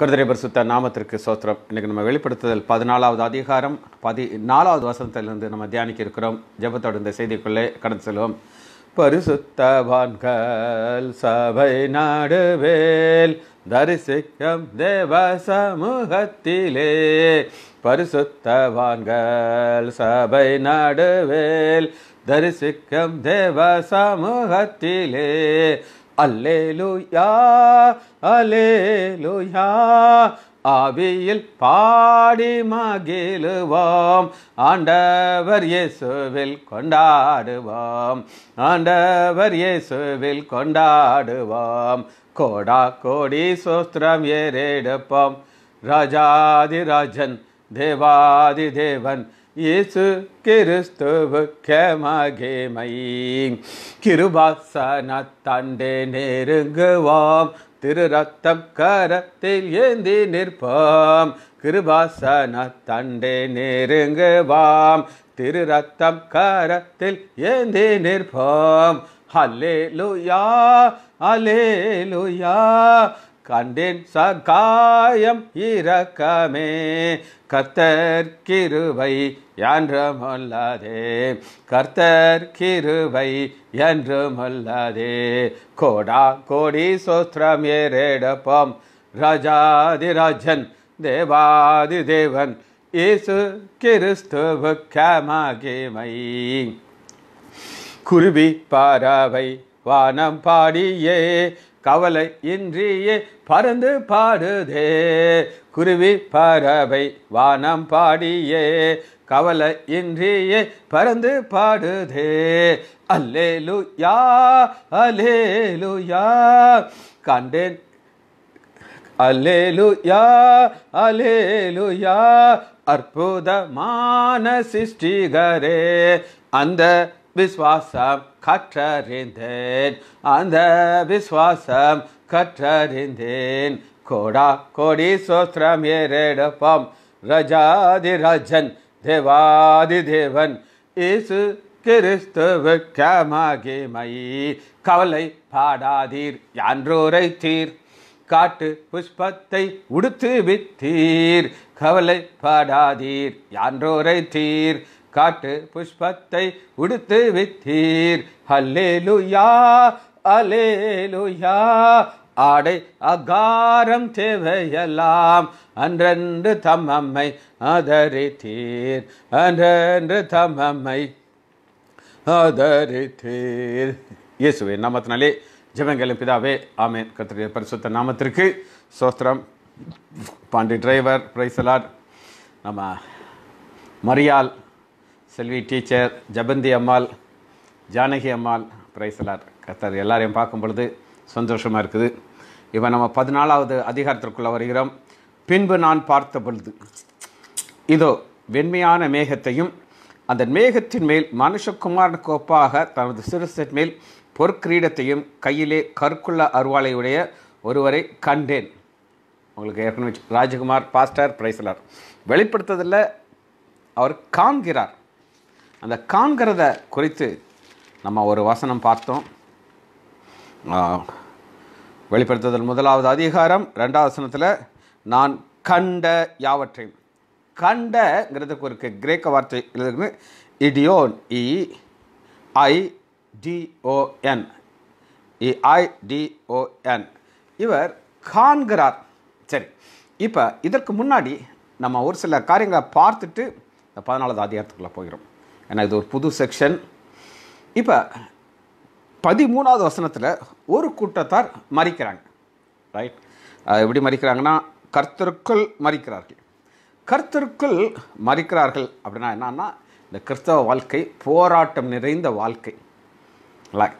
குருதிரை பரிசுத்த நாமத்திற்கு சோத்திரம் இன்றைக்கு நம்ம வெளிப்படுத்துதல் பதினாலாவது அதிகாரம் பதி நாலாவது வசனத்திலிருந்து நம்ம தியானிக்க இருக்கிறோம் ஜபத்தோட இந்த செய்திக்குள்ளே கடந்து செல்வோம் பரிசுத்தவான்கள் சபை நடுவேல் தரிசிக்கம் தேவ சமூகத்திலே பரிசுத்தவான்கள் சபை நடுவேல் தரிசிக்கம் தேவ சமூகத்திலே அல்லேலுயா அலேலுயா ஆவியில் பாடி மகிழுவோம் ஆண்டவர் இயேசுவில் கொண்டாடுவோம் ஆண்டவர் இயேசுவில் கொண்டாடுவோம் கோடா கோடி சோஸ்திரம் ஏறெடுப்போம் ராஜாதிராஜன் தேவாதி தேவன் இயேசு கிறிஸ்துவுக்கமாக கிருபாசனத்தாண்டே நெருங்குவோம் திரு ரத்தம் கரத்தில் ஏந்தி நிற்போம் கிருபாசனத்தாண்டே நெருங்குவோம் திரு ரத்தம் கரத்தில் ஏந்தி நிற்போம் அலே லுயா அலே லுயா கண்டேன் சகாயம் இரக்கமே கர்த்தர் கிருவை என்று மொல்லாதே கர்த்தர் கிருவை என்று மொல்லாதே கோடா கோடி சோஸ்திரம் ராஜாதி ராஜன் தேவாதி தேவன் இயேசு கிறிஸ்துவுக்கமாகிமை குருவி பறவை வானம் பாடியே கவலை இன்றியே பறந்து பாடுதே குருவி பறவை வானம் பாடியே கவலை இன்றியே பறந்து பாடுதே அல்லேலு யா அலே லுயா கண்டேன் அலேலு யா அலேலு அற்புதமான சிஷ்டிகரே அந்த விஸ்வாசம் கற்றறிந்தேன் அந்த விஸ்வாசம் கற்றறிந்தேன் கோடா கோடி சோஸ்திரம் ரஜாதி ராஜன் தேவாதி தேவன் இசு கிறிஸ்துவுக்க மகிமை கவலை பாடாதீர் யான்றோரை தீர் காட்டு புஷ்பத்தை உடுத்து வித்தீர் கவலை பாடாதீர் யான்றோரை தீர் காட்டு புஷ்பத்தை உடுத்து வித்தீர் அலே அலேலுயா ஆடை அகாரம் தேவையெல்லாம் அன்றென்று தம்மம்மை ஆதரித்தீர் அன்றென்று தம்மம்மை ஆதரித்தீர் இயேசுவே நாமத்தினாலே ஜெபங்களும் பிதாவே ஆமேன் கத்திரிய பரிசுத்த நாமத்திற்கு சோஸ்திரம் பாண்டி டிரைவர் பிரைசலார் நம்ம மரியால் செல்வி டீச்சர் ஜபந்தி அம்மாள் ஜானகி அம்மாள் பிரைசலார் கத்தர் எல்லாரையும் பார்க்கும் பொழுது சந்தோஷமாக இருக்குது இப்போ நம்ம பதினாலாவது அதிகாரத்திற்குள்ளே வருகிறோம் பின்பு நான் பார்த்த பொழுது இதோ வெண்மையான மேகத்தையும் அந்த மேகத்தின் மேல் மனுஷகுமாரனுக்கு ஒப்பாக தனது சிறுசின் மேல் பொற்கிரீடத்தையும் கையிலே கற்குள்ள அருவாளையுடைய ஒருவரை கண்டேன் உங்களுக்கு ஏற்கனவே ராஜகுமார் பாஸ்டர் பிரைசலார் வெளிப்படுத்துறதில் அவர் காண்கிறார் அந்த காண்கிறத குறித்து நம்ம ஒரு வசனம் பார்த்தோம் வெளிப்படுத்துதல் முதலாவது அதிகாரம் ரெண்டாவது வசனத்தில் நான் கண்ட யாவற்றையும் கண்டங்கிறதுக்கு ஒரு கிரேக்க வார்த்தை எழுதுக்கு இடியோன் இ ஐ டிஓஎன் இ ஐ டிஓஎன் இவர் காண்கிறார் சரி இப்போ இதற்கு முன்னாடி நம்ம ஒரு சில காரியங்களை பார்த்துட்டு இந்த பதினாலாவது அதிகாரத்துக்குள்ளே போகிறோம் எனக்கு இது ஒரு புது செக்ஷன் இப்போ பதிமூணாவது வசனத்தில் ஒரு கூட்டத்தார் மறிக்கிறாங்க ரைட் எப்படி மறிக்கிறாங்கன்னா கர்த்தருக்குள் மறிக்கிறார்கள் கர்த்தருக்குள் மறிக்கிறார்கள் அப்படின்னா என்னன்னா இந்த கிறிஸ்தவ வாழ்க்கை போராட்டம் நிறைந்த வாழ்க்கை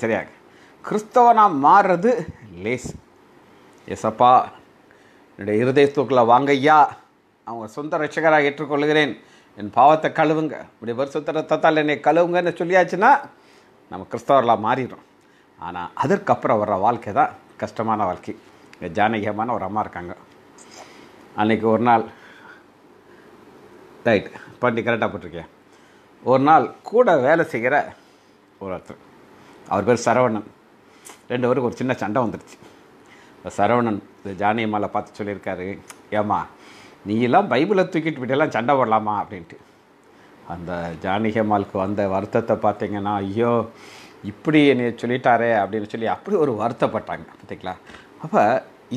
சரியாக கிறிஸ்தவனாக மாறுறது லேஸ் எசப்பா என்னுடைய இருதயத்துக்குள்ளே வாங்கையா அவங்க சொந்த ரட்சகராக ஏற்றுக்கொள்கிறேன் என் பாவத்தை கழுவுங்க இப்படி வருஷத்து ரத்தத்தால் என்னை கழுவுங்கன்னு சொல்லியாச்சுன்னா நம்ம கிறிஸ்தவர்களாக மாறிடும் ஆனால் அதற்கப்புறம் வர்ற வாழ்க்கை தான் கஷ்டமான வாழ்க்கை இங்கே ஜானகியமான ஒரு அம்மா இருக்காங்க அன்றைக்கி ஒரு நாள் ரைட் பண்ணி கரெக்டாக போட்டிருக்கேன் ஒரு நாள் கூட வேலை செய்கிற ஒரு ஒருத்தர் அவர் பேர் சரவணன் ரெண்டு பேருக்கு ஒரு சின்ன சண்டை வந்துடுச்சு இப்போ சரவணன் இந்த ஜானகியம்மாவில் பார்த்து சொல்லியிருக்காரு ஏம்மா நீ எல்லாம் பைபிளை தூக்கிட்டு விட்டெல்லாம் சண்டை போடலாமா அப்படின்ட்டு அந்த ஜானகியம்மாளுக்கு வந்த வருத்தத்தை பார்த்தீங்கன்னா ஐயோ இப்படி என்னை சொல்லிட்டாரே அப்படின்னு சொல்லி அப்படி ஒரு வருத்தப்பட்டாங்க பார்த்தீங்களா அப்போ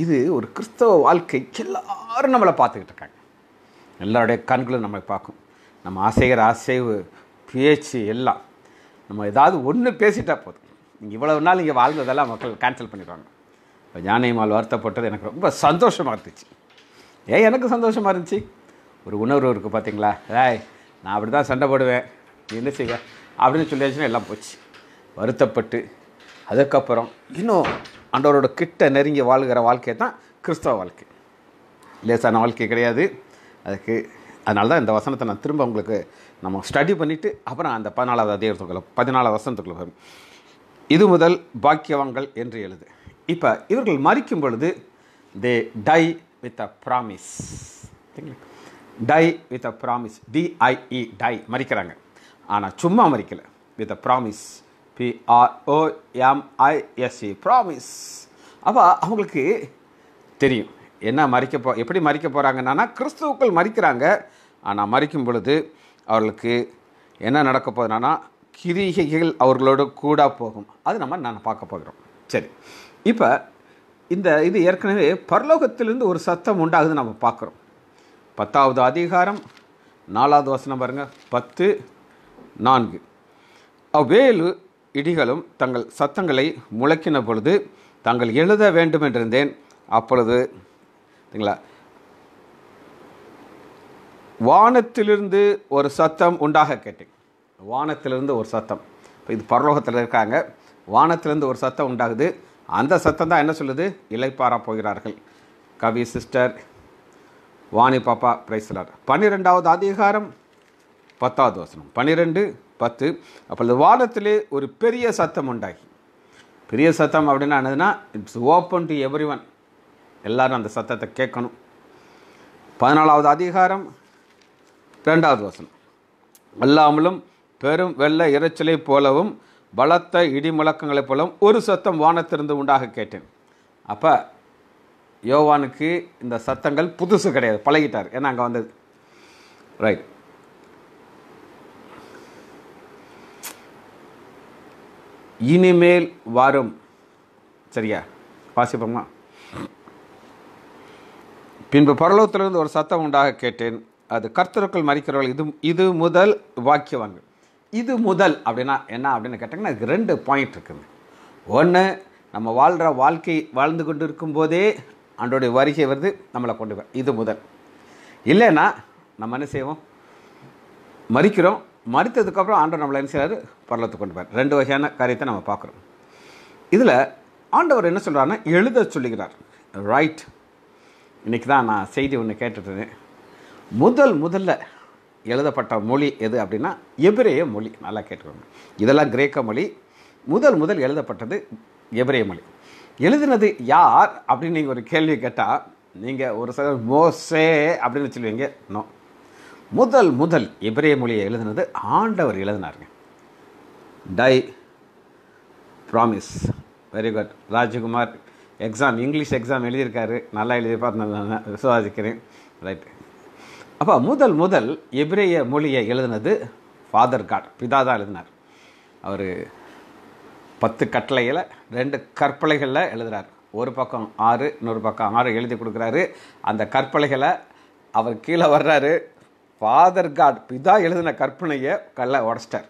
இது ஒரு கிறிஸ்தவ வாழ்க்கை எல்லாரும் நம்மளை பார்த்துக்கிட்டு இருக்காங்க எல்லாருடைய கண்களும் நம்மளை பார்க்கும் நம்ம ஆசைகிற ஆசைவு பேச்சு எல்லாம் நம்ம ஏதாவது ஒன்று பேசிட்டா போதும் இவ்வளவு நாள் இங்கே வாழ்ந்ததெல்லாம் மக்கள் கேன்சல் பண்ணிடுவாங்க இப்போ ஜானகிமால் வருத்தப்பட்டது எனக்கு ரொம்ப சந்தோஷமாக இருந்துச்சு ஏன் எனக்கு சந்தோஷமாக இருந்துச்சு ஒரு உணர்வு இருக்குது பார்த்தீங்களா ஏய் நான் அப்படி தான் சண்டை போடுவேன் என்ன செய்வேன் அப்படின்னு சொல்லியாச்சுன்னா எல்லாம் போச்சு வருத்தப்பட்டு அதுக்கப்புறம் இன்னும் அண்டவரோட கிட்ட நெருங்கி வாழ்கிற வாழ்க்கை தான் கிறிஸ்தவ வாழ்க்கை லேசான வாழ்க்கை கிடையாது அதுக்கு அதனால தான் இந்த வசனத்தை நான் திரும்ப உங்களுக்கு நம்ம ஸ்டடி பண்ணிவிட்டு அப்புறம் அந்த பதினாலாவது அதிகாரத்துக்குள்ள பதினாலாவது வசனத்துக்குள்ள வரும் இது முதல் பாக்கியவங்கள் என்று எழுது இப்போ இவர்கள் மறிக்கும் பொழுது they tie with a promise tie with a promise DIE tie மறிக்கிறாங்க ஆனால் சும்மா மறிக்கலை வித் அ ப்ராமிஸ் பிஆர்ஓஎம்ஐஎஸ்சி ப்ராமிஸ் அப்போ அவங்களுக்கு தெரியும் என்ன மறிக்க போ எப்படி மறிக்க போகிறாங்கன்னா கிறிஸ்துவுக்கள் மறிக்கிறாங்க ஆனால் மறிக்கும் பொழுது அவர்களுக்கு என்ன நடக்க போகுதுனா கிரிகைகள் அவர்களோட கூட போகும் அது நம்ம நான் பார்க்க போகிறோம் சரி இப்போ இந்த இது ஏற்கனவே பரலோகத்திலிருந்து ஒரு சத்தம் உண்டாகுது நம்ம பார்க்குறோம் பத்தாவது அதிகாரம் நாலாவது வசனம் பாருங்கள் பத்து நான்கு அவ்வேலு இடிகளும் தங்கள் சத்தங்களை முளைக்கின பொழுது தாங்கள் எழுத வேண்டும் என்றிருந்தேன் அப்பொழுது சரிங்களா வானத்திலிருந்து ஒரு சத்தம் உண்டாக கேட்டேன் வானத்திலிருந்து ஒரு சத்தம் இப்போ இது பரலோகத்தில் இருக்காங்க வானத்திலேருந்து ஒரு சத்தம் உண்டாகுது அந்த சத்தம் தான் என்ன சொல்லுது இலைப்பாரா போகிறார்கள் கவி சிஸ்டர் வாணி பாப்பா பிரைஸ்லார் பன்னிரெண்டாவது அதிகாரம் பத்தாவது வசனம் பன்னிரெண்டு பத்து அப்பொழுது வானத்திலே ஒரு பெரிய சத்தம் உண்டாகி பெரிய சத்தம் அப்படின்னா என்னதுன்னா it's open to every one எல்லோரும் அந்த சத்தத்தை கேட்கணும் பதினாலாவது அதிகாரம் ரெண்டாவது வசனம் அல்லாமலும் பெரும் வெள்ள இறைச்சலை போலவும் பலத்த இடி முழக்கங்களைப் போலும் ஒரு சத்தம் வானத்திலிருந்து உண்டாக கேட்டேன் அப்போ யோவானுக்கு இந்த சத்தங்கள் புதுசு கிடையாது பழகிட்டார் ஏன்னா அங்கே வந்தது ரைட் இனிமேல் வரும் சரியா வாசிப்போமா பின்பு பரலோகத்திலிருந்து ஒரு சத்தம் உண்டாக கேட்டேன் அது கர்த்தருக்குள் மறிக்கிறவர்கள் இது இது முதல் வாக்கியவான்கள் இது முதல் அப்படின்னா என்ன அப்படின்னு கேட்டிங்கன்னா ரெண்டு பாயிண்ட் இருக்குது ஒன்று நம்ம வாழ்கிற வாழ்க்கை வாழ்ந்து கொண்டு இருக்கும்போதே அன்றோடைய வருகை வருது நம்மளை கொண்டு வர இது முதல் இல்லைன்னா நம்ம என்ன செய்வோம் மறிக்கிறோம் மறித்ததுக்கப்புறம் ஆண்டவர் நம்மளை என்ன செய்கிறாரு பரலத்துக்கு கொண்டு வர ரெண்டு வகையான காரியத்தை நம்ம பார்க்குறோம் இதில் ஆண்டவர் என்ன சொல்கிறாருன்னா எழுத சொல்லுகிறார் ரைட் இன்றைக்கி தான் நான் செய்தி ஒன்று கேட்டுட்டேன் முதல் முதல்ல எழுதப்பட்ட மொழி எது அப்படின்னா எபிரேய மொழி நல்லா கேட்டுக்கோங்க இதெல்லாம் கிரேக்க மொழி முதல் முதல் எழுதப்பட்டது எபிரேய மொழி எழுதினது யார் அப்படின்னு நீங்கள் ஒரு கேள்வி கேட்டால் நீங்கள் ஒரு சில மோசே அப்படின்னு சொல்லுவீங்க நோ முதல் முதல் எபிரேய மொழியை எழுதினது ஆண்டவர் எழுதினாருங்க tie promise very good Rajkumar exam English exam எழுதியிருக்காரு நல்லா எழுதியிருப்பார் நான் விசுவாசிக்கிறேன் ரைட் அப்போ முதல் முதல் எபிரேய மொழியை எழுதினது ஃபாதர் காட் பிதா தான் எழுதினார் அவர் பத்து கட்டளையில் ரெண்டு கற்பலைகளில் எழுதுகிறார் ஒரு பக்கம் ஆறு இன்னொரு பக்கம் ஆறு எழுதி கொடுக்குறாரு அந்த கற்பலைகளை அவர் கீழே வர்றாரு ஃபாதர் காட் பிதா எழுதின கற்பனையை கல்ல உடச்சிட்டார்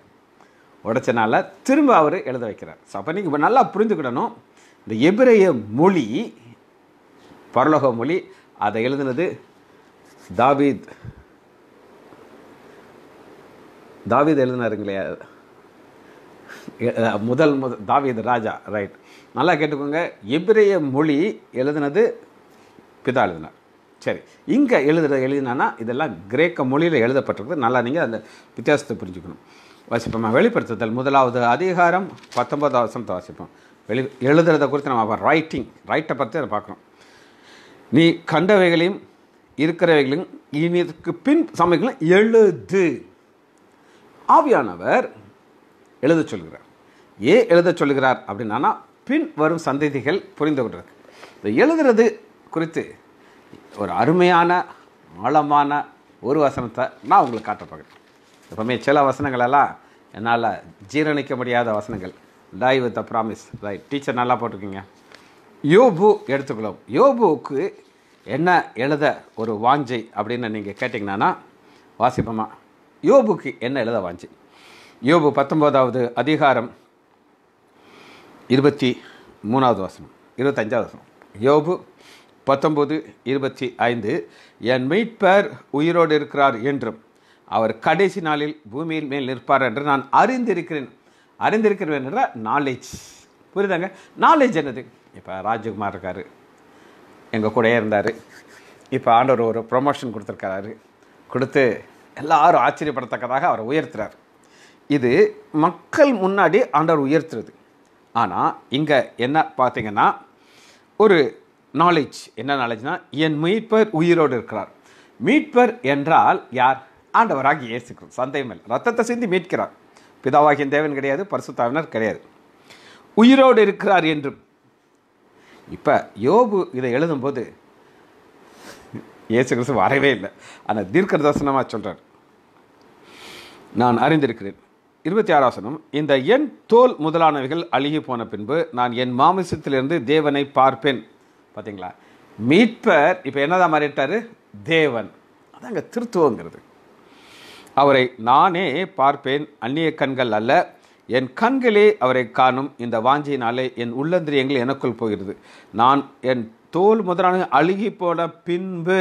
உடச்சனால திரும்ப அவர் எழுத வைக்கிறார் ஸோ அப்போ நீங்கள் இப்போ நல்லா புரிஞ்சுக்கிடணும் இந்த எபிரேய மொழி பரலோக மொழி அதை எழுதுனது தாவீத் தாவீத் இல்லையா முதல் முத தாவீத் ராஜா ரைட் நல்லா கேட்டுக்கோங்க எபிரேய மொழி எழுதினது பிதா எழுதினார் சரி இங்கே எழுதுற எழுதினா இதெல்லாம் கிரேக்க மொழியில் எழுதப்பட்டிருக்கு நல்லா நீங்கள் அந்த வித்தியாசத்தை புரிஞ்சுக்கணும் வாசிப்போம் வெளிப்படுத்துதல் முதலாவது அதிகாரம் பத்தொன்பதாவது வருஷத்தை வாசிப்போம் வெளி எழுதுறதை குறித்து நம்ம ரைட்டிங் ரைட்டை பற்றி அதை பார்க்குறோம் நீ கண்டவைகளையும் இருக்கிறவைகளும் இனிக்கு பின் சமயங்களும் எழுது ஆவியானவர் எழுத சொல்கிறார் ஏன் எழுத சொல்கிறார் அப்படின்னா பின் வரும் சந்ததிகள் புரிந்து கொண்டிருக்கு இந்த எழுதுறது குறித்து ஒரு அருமையான ஆழமான ஒரு வசனத்தை நான் உங்களுக்கு காட்டப்படுறேன் எப்பவுமே சில வசனங்களெல்லாம் என்னால் ஜீரணிக்க முடியாத வசனங்கள் tie with a promise right teacher நல்லா போட்டிருக்கீங்க யோபு எடுத்துக்கலாம் யோபுவுக்கு என்ன எழுத ஒரு வாஞ்சை அப்படின்னு நீங்கள் கேட்டிங்கன்னா வாசிப்போமா யோபுக்கு என்ன எழுத வாஞ்சை யோபு பத்தொம்போதாவது அதிகாரம் இருபத்தி மூணாவது வசனம் இருபத்தஞ்சாவது வசனம் யோபு பத்தொம்போது இருபத்தி ஐந்து என் மீட்பர் உயிரோடு இருக்கிறார் என்றும் அவர் கடைசி நாளில் பூமியின் மேல் நிற்பார் என்று நான் அறிந்திருக்கிறேன் அறிந்திருக்கிறேன் என்ற நாலேஜ் புரியுதாங்க நாலேஜ் என்னது இப்போ ராஜகுமார் இருக்கார் எங்கள் கூடயே இருந்தார் இப்போ ஆண்டவர் ஒரு ப்ரொமோஷன் கொடுத்துருக்காரு கொடுத்து எல்லாரும் ஆச்சரியப்படத்தக்கதாக அவரை உயர்த்துறார் இது மக்கள் முன்னாடி ஆண்டவர் உயர்த்துறது ஆனால் இங்கே என்ன பார்த்தீங்கன்னா ஒரு நாலேஜ் என்ன நாலேஜ்னா என் மீட்பர் உயிரோடு இருக்கிறார் மீட்பர் என்றால் யார் ஆண்டவராகி இயேசுக்கிறோம் சந்தேகமில் ரத்தத்தை சிந்தி மீட்கிறார் பிதாவாகிய தேவன் கிடையாது பரிசுத்தாவினர் கிடையாது உயிரோடு இருக்கிறார் என்றும் இப்போ யோபு இதை எழுதும்போது இயேசு கிறிஸ்து வரவே இல்லை ஆனால் தீர்க்க தர்சனமாக சொல்கிறார் நான் அறிந்திருக்கிறேன் இருபத்தி ஆறாசனம் இந்த என் தோல் முதலானவைகள் அழுகி போன பின்பு நான் என் மாமிசத்திலிருந்து தேவனை பார்ப்பேன் பார்த்தீங்களா மீட்பர் இப்போ என்னதான் மாறிட்டார் தேவன் அதாங்க திருத்துவங்கிறது அவரை நானே பார்ப்பேன் அந்நிய கண்கள் அல்ல என் கண்களே அவரை காணும் இந்த வாஞ்சியினாலே என் உள்ளந்திரியங்கள் எனக்குள் போகிறது நான் என் தோல் முதலான அழுகி போன பின்பு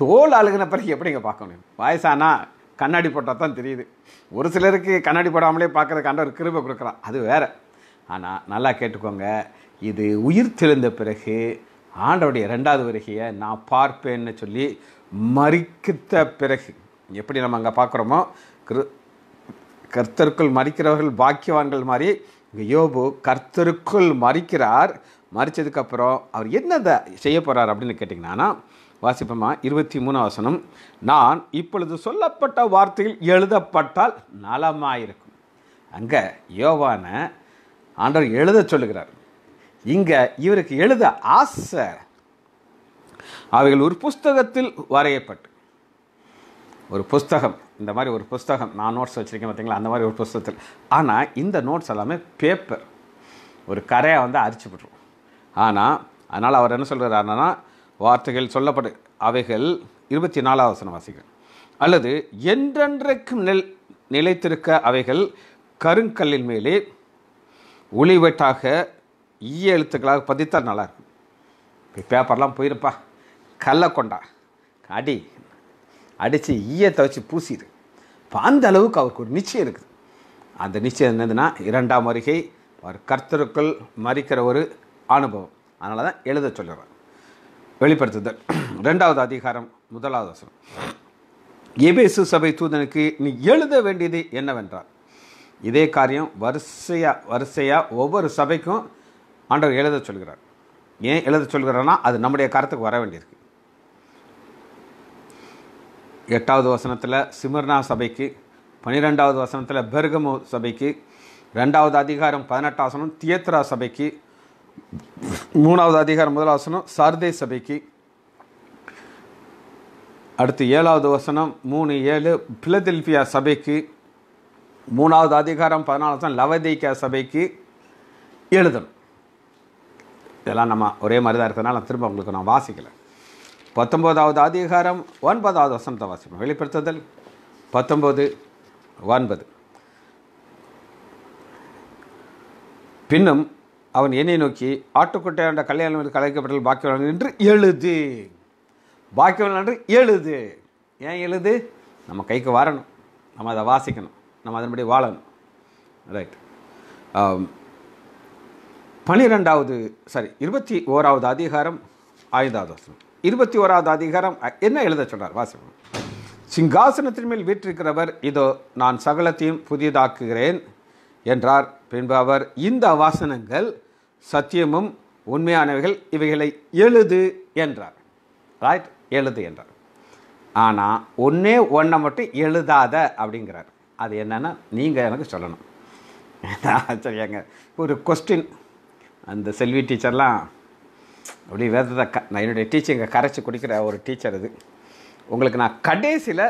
தோல் அழுகின பிறகு எப்படிங்க பார்க்கணும் வயசானா கண்ணாடி போட்டால் தான் தெரியுது ஒரு சிலருக்கு கண்ணாடி போடாமலே பார்க்குறதுக்காண்ட ஒரு கிருபை கொடுக்குறான் அது வேறு ஆனால் நல்லா கேட்டுக்கோங்க இது உயிர் தெளிந்த பிறகு ஆண்டவுடைய ரெண்டாவது வருகையை நான் பார்ப்பேன்னு சொல்லி மறிக்கத்த பிறகு எப்படி நம்ம அங்கே பார்க்குறோமோ கிரு கர்த்தருக்குள் மறிக்கிறவர்கள் பாக்கியவான்கள் மாதிரி இங்கே யோபு கர்த்தருக்குள் மறிக்கிறார் மறித்ததுக்கப்புறம் அவர் என்னதை செய்ய போகிறார் அப்படின்னு கேட்டிங்கன்னா வாசிப்பமா இருபத்தி மூணு வசனம் நான் இப்பொழுது சொல்லப்பட்ட வார்த்தையில் எழுதப்பட்டால் நலமாயிருக்கும் அங்கே யோவான ஆண்டவர் எழுத சொல்லுகிறார் இங்கே இவருக்கு எழுத ஆசை அவைகள் ஒரு புஸ்தகத்தில் வரையப்பட்டு ஒரு புஸ்தகம் இந்த மாதிரி ஒரு புஸ்தகம் நான் நோட்ஸ் வச்சுருக்கேன் பார்த்தீங்களா அந்த மாதிரி ஒரு புஸ்தகத்தில் ஆனால் இந்த நோட்ஸ் எல்லாமே பேப்பர் ஒரு கரையை வந்து அரிச்சு விட்ருவோம் ஆனால் அதனால் அவர் என்ன சொல்கிறாருன்னா வார்த்தைகள் சொல்லப்படு அவைகள் இருபத்தி நாலாவது வசனம் வாசிக்கிறேன் அல்லது என்றென்றைக்கும் நில் நிலைத்திருக்க அவைகள் கருங்கல்லின் மேலே ஒளிவெட்டாக ஈய எழுத்துக்களாக பதித்தால் நல்லாயிருக்கும் இப்போ பேப்பர்லாம் போயிருப்பா கல்லை கொண்டா அடி அடித்து ஈய துவைச்சி பூசிடு இப்போ அந்த அளவுக்கு அவருக்கு ஒரு நிச்சயம் இருக்குது அந்த நிச்சயம் என்னதுன்னா இரண்டாம் வருகை அவர் கர்த்தருக்குள் மறிக்கிற ஒரு அனுபவம் அதனால தான் எழுத சொல்லுறேன் வெளிப்படுத்துதல் ரெண்டாவது அதிகாரம் முதலாவது வசனம் எபேசு சபை தூதனுக்கு நீ எழுத வேண்டியது என்னவென்றால் இதே காரியம் வரிசையாக வரிசையாக ஒவ்வொரு சபைக்கும் ஆண்டவர் எழுத சொல்கிறார் ஏன் எழுத சொல்கிறான்னா அது நம்முடைய கருத்துக்கு வர வேண்டியிருக்கு எட்டாவது வசனத்தில் சிமர்னா சபைக்கு பன்னிரெண்டாவது வசனத்தில் பெர்கமு சபைக்கு ரெண்டாவது அதிகாரம் பதினெட்டாம் வசனம் தியத்ரா சபைக்கு மூணாவது அதிகாரம் முதல் வசனம் சார்தே சபைக்கு அடுத்து ஏழாவது வசனம் மூணு ஏழு பிலதெல்பியா சபைக்கு மூணாவது அதிகாரம் பதினாலு வசனம் லவதேக்கியா சபைக்கு எழுதணும் இதெல்லாம் நம்ம ஒரே மாதிரி தான் இருக்கிறதுனால திரும்ப உங்களுக்கு நான் வாசிக்கலை பத்தொம்போதாவது அதிகாரம் ஒன்பதாவது வசந்த வாசிப்போம் வெளிப்படுத்துதல் பத்தொம்போது ஒன்பது பின்னும் அவன் என்னை நோக்கி ஆட்டுக்குட்டையாண்ட கல்யாணம் என்று கலைக்கப்பட்ட பாக்கியவன் என்று எழுது பாக்கியவன் என்று எழுது ஏன் எழுது நம்ம கைக்கு வரணும் நம்ம அதை வாசிக்கணும் நம்ம அதன்படி வாழணும் ரைட் பனிரெண்டாவது சாரி இருபத்தி ஓராவது அதிகாரம் ஆயுதாவது இருபத்தி ஓராவது அதிகாரம் என்ன எழுத சொன்னார் வாசிப்போம் சிங்காசனத்தின் மேல் வீற்றிருக்கிறவர் இதோ நான் சகலத்தையும் புதிதாக்குகிறேன் என்றார் பின்பு அவர் இந்த வாசனங்கள் சத்தியமும் உண்மையானவைகள் இவைகளை எழுது என்றார் ரைட் எழுது என்றார் ஆனால் ஒன்றே ஒன்றை மட்டும் எழுதாத அப்படிங்கிறார் அது என்னென்னா நீங்கள் எனக்கு சொல்லணும் சரியாங்க ஒரு கொஸ்டின் அந்த செல்வி டீச்சர்லாம் அப்படி வேதத்தை க நான் என்னுடைய டீச்சிங்கை கரைச்சி குடிக்கிற ஒரு டீச்சர் இது உங்களுக்கு நான் கடைசியில்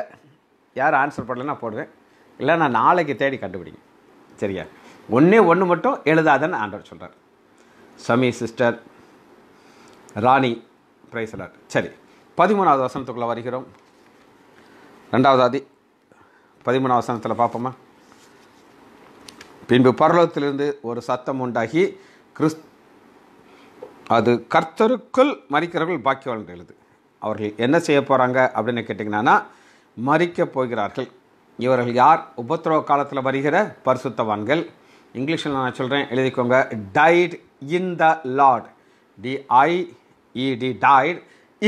யார் ஆன்சர் பண்ணலன்னா போடுவேன் இல்லை நான் நாளைக்கு தேடி கண்டுபிடிங்க சரியா ஒன்றே ஒன்று மட்டும் எழுதாதன்னு ஆண்டவர் சொல்கிறார் சமி சிஸ்டர் ராணி பிரைசலார் சரி பதிமூணாவது வசனத்துக்குள்ளே வருகிறோம் ரெண்டாவது ஆதி பதிமூணாவது வசனத்தில் பார்ப்போமா பின்பு பரலோகத்திலிருந்து ஒரு சத்தம் உண்டாகி கிறிஸ்து அது கர்த்தருக்குள் மறிக்கிறவர்கள் பாக்கியவான்கள் எழுது அவர்கள் என்ன செய்ய போகிறாங்க அப்படின்னு கேட்டிங்கன்னா மறிக்கப் போகிறார்கள் இவர்கள் யார் உபத்திரவ காலத்தில் வருகிற பரிசுத்தவான்கள் இங்கிலீஷில் நான் சொல்கிறேன் எழுதிக்கோங்க டைட் இன் த லார்ட் டி டி டைட்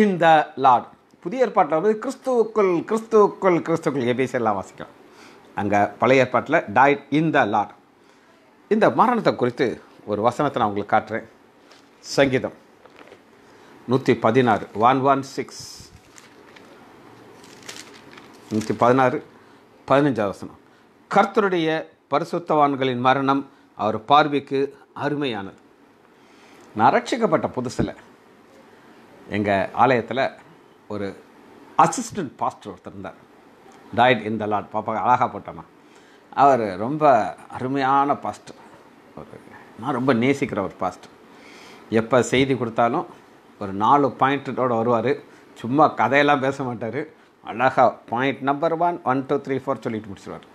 இன் த லார்ட் புதிய ஏற்பாட்டில் வந்து கிறிஸ்துவுக்குள் கிறிஸ்துவுக்குள் கிறிஸ்துக்குள் எபிசி எல்லாம் வாசிக்கலாம் அங்கே பழைய ஏற்பாட்டில் டைட் இன் த லார்ட் இந்த மரணத்தை குறித்து ஒரு வசனத்தை நான் உங்களுக்கு காட்டுறேன் சங்கீதம் நூற்றி பதினாறு ஒன் ஒன் சிக்ஸ் நூற்றி பதினாறு பதினஞ்சாவது வசனம் கர்த்தருடைய பரிசுத்தவான்களின் மரணம் அவர் பார்வைக்கு அருமையானது நான் ரட்சிக்கப்பட்ட புதுசில் எங்கள் ஆலயத்தில் ஒரு அசிஸ்டண்ட் பாஸ்டர் ஒருத்தர் இருந்தார் டயட் இந்த லாட் பாப்பா அழகாக போட்டோம்னா அவர் ரொம்ப அருமையான பாஸ்டர் ஒரு நான் ரொம்ப நேசிக்கிற ஒரு பாஸ்டர் எப்போ செய்தி கொடுத்தாலும் ஒரு நாலு பாயிண்ட்டோடு வருவார் சும்மா கதையெல்லாம் பேச மாட்டார் அழகாக point number one one two three four சொல்லிட்டு முடிச்சிடுவார்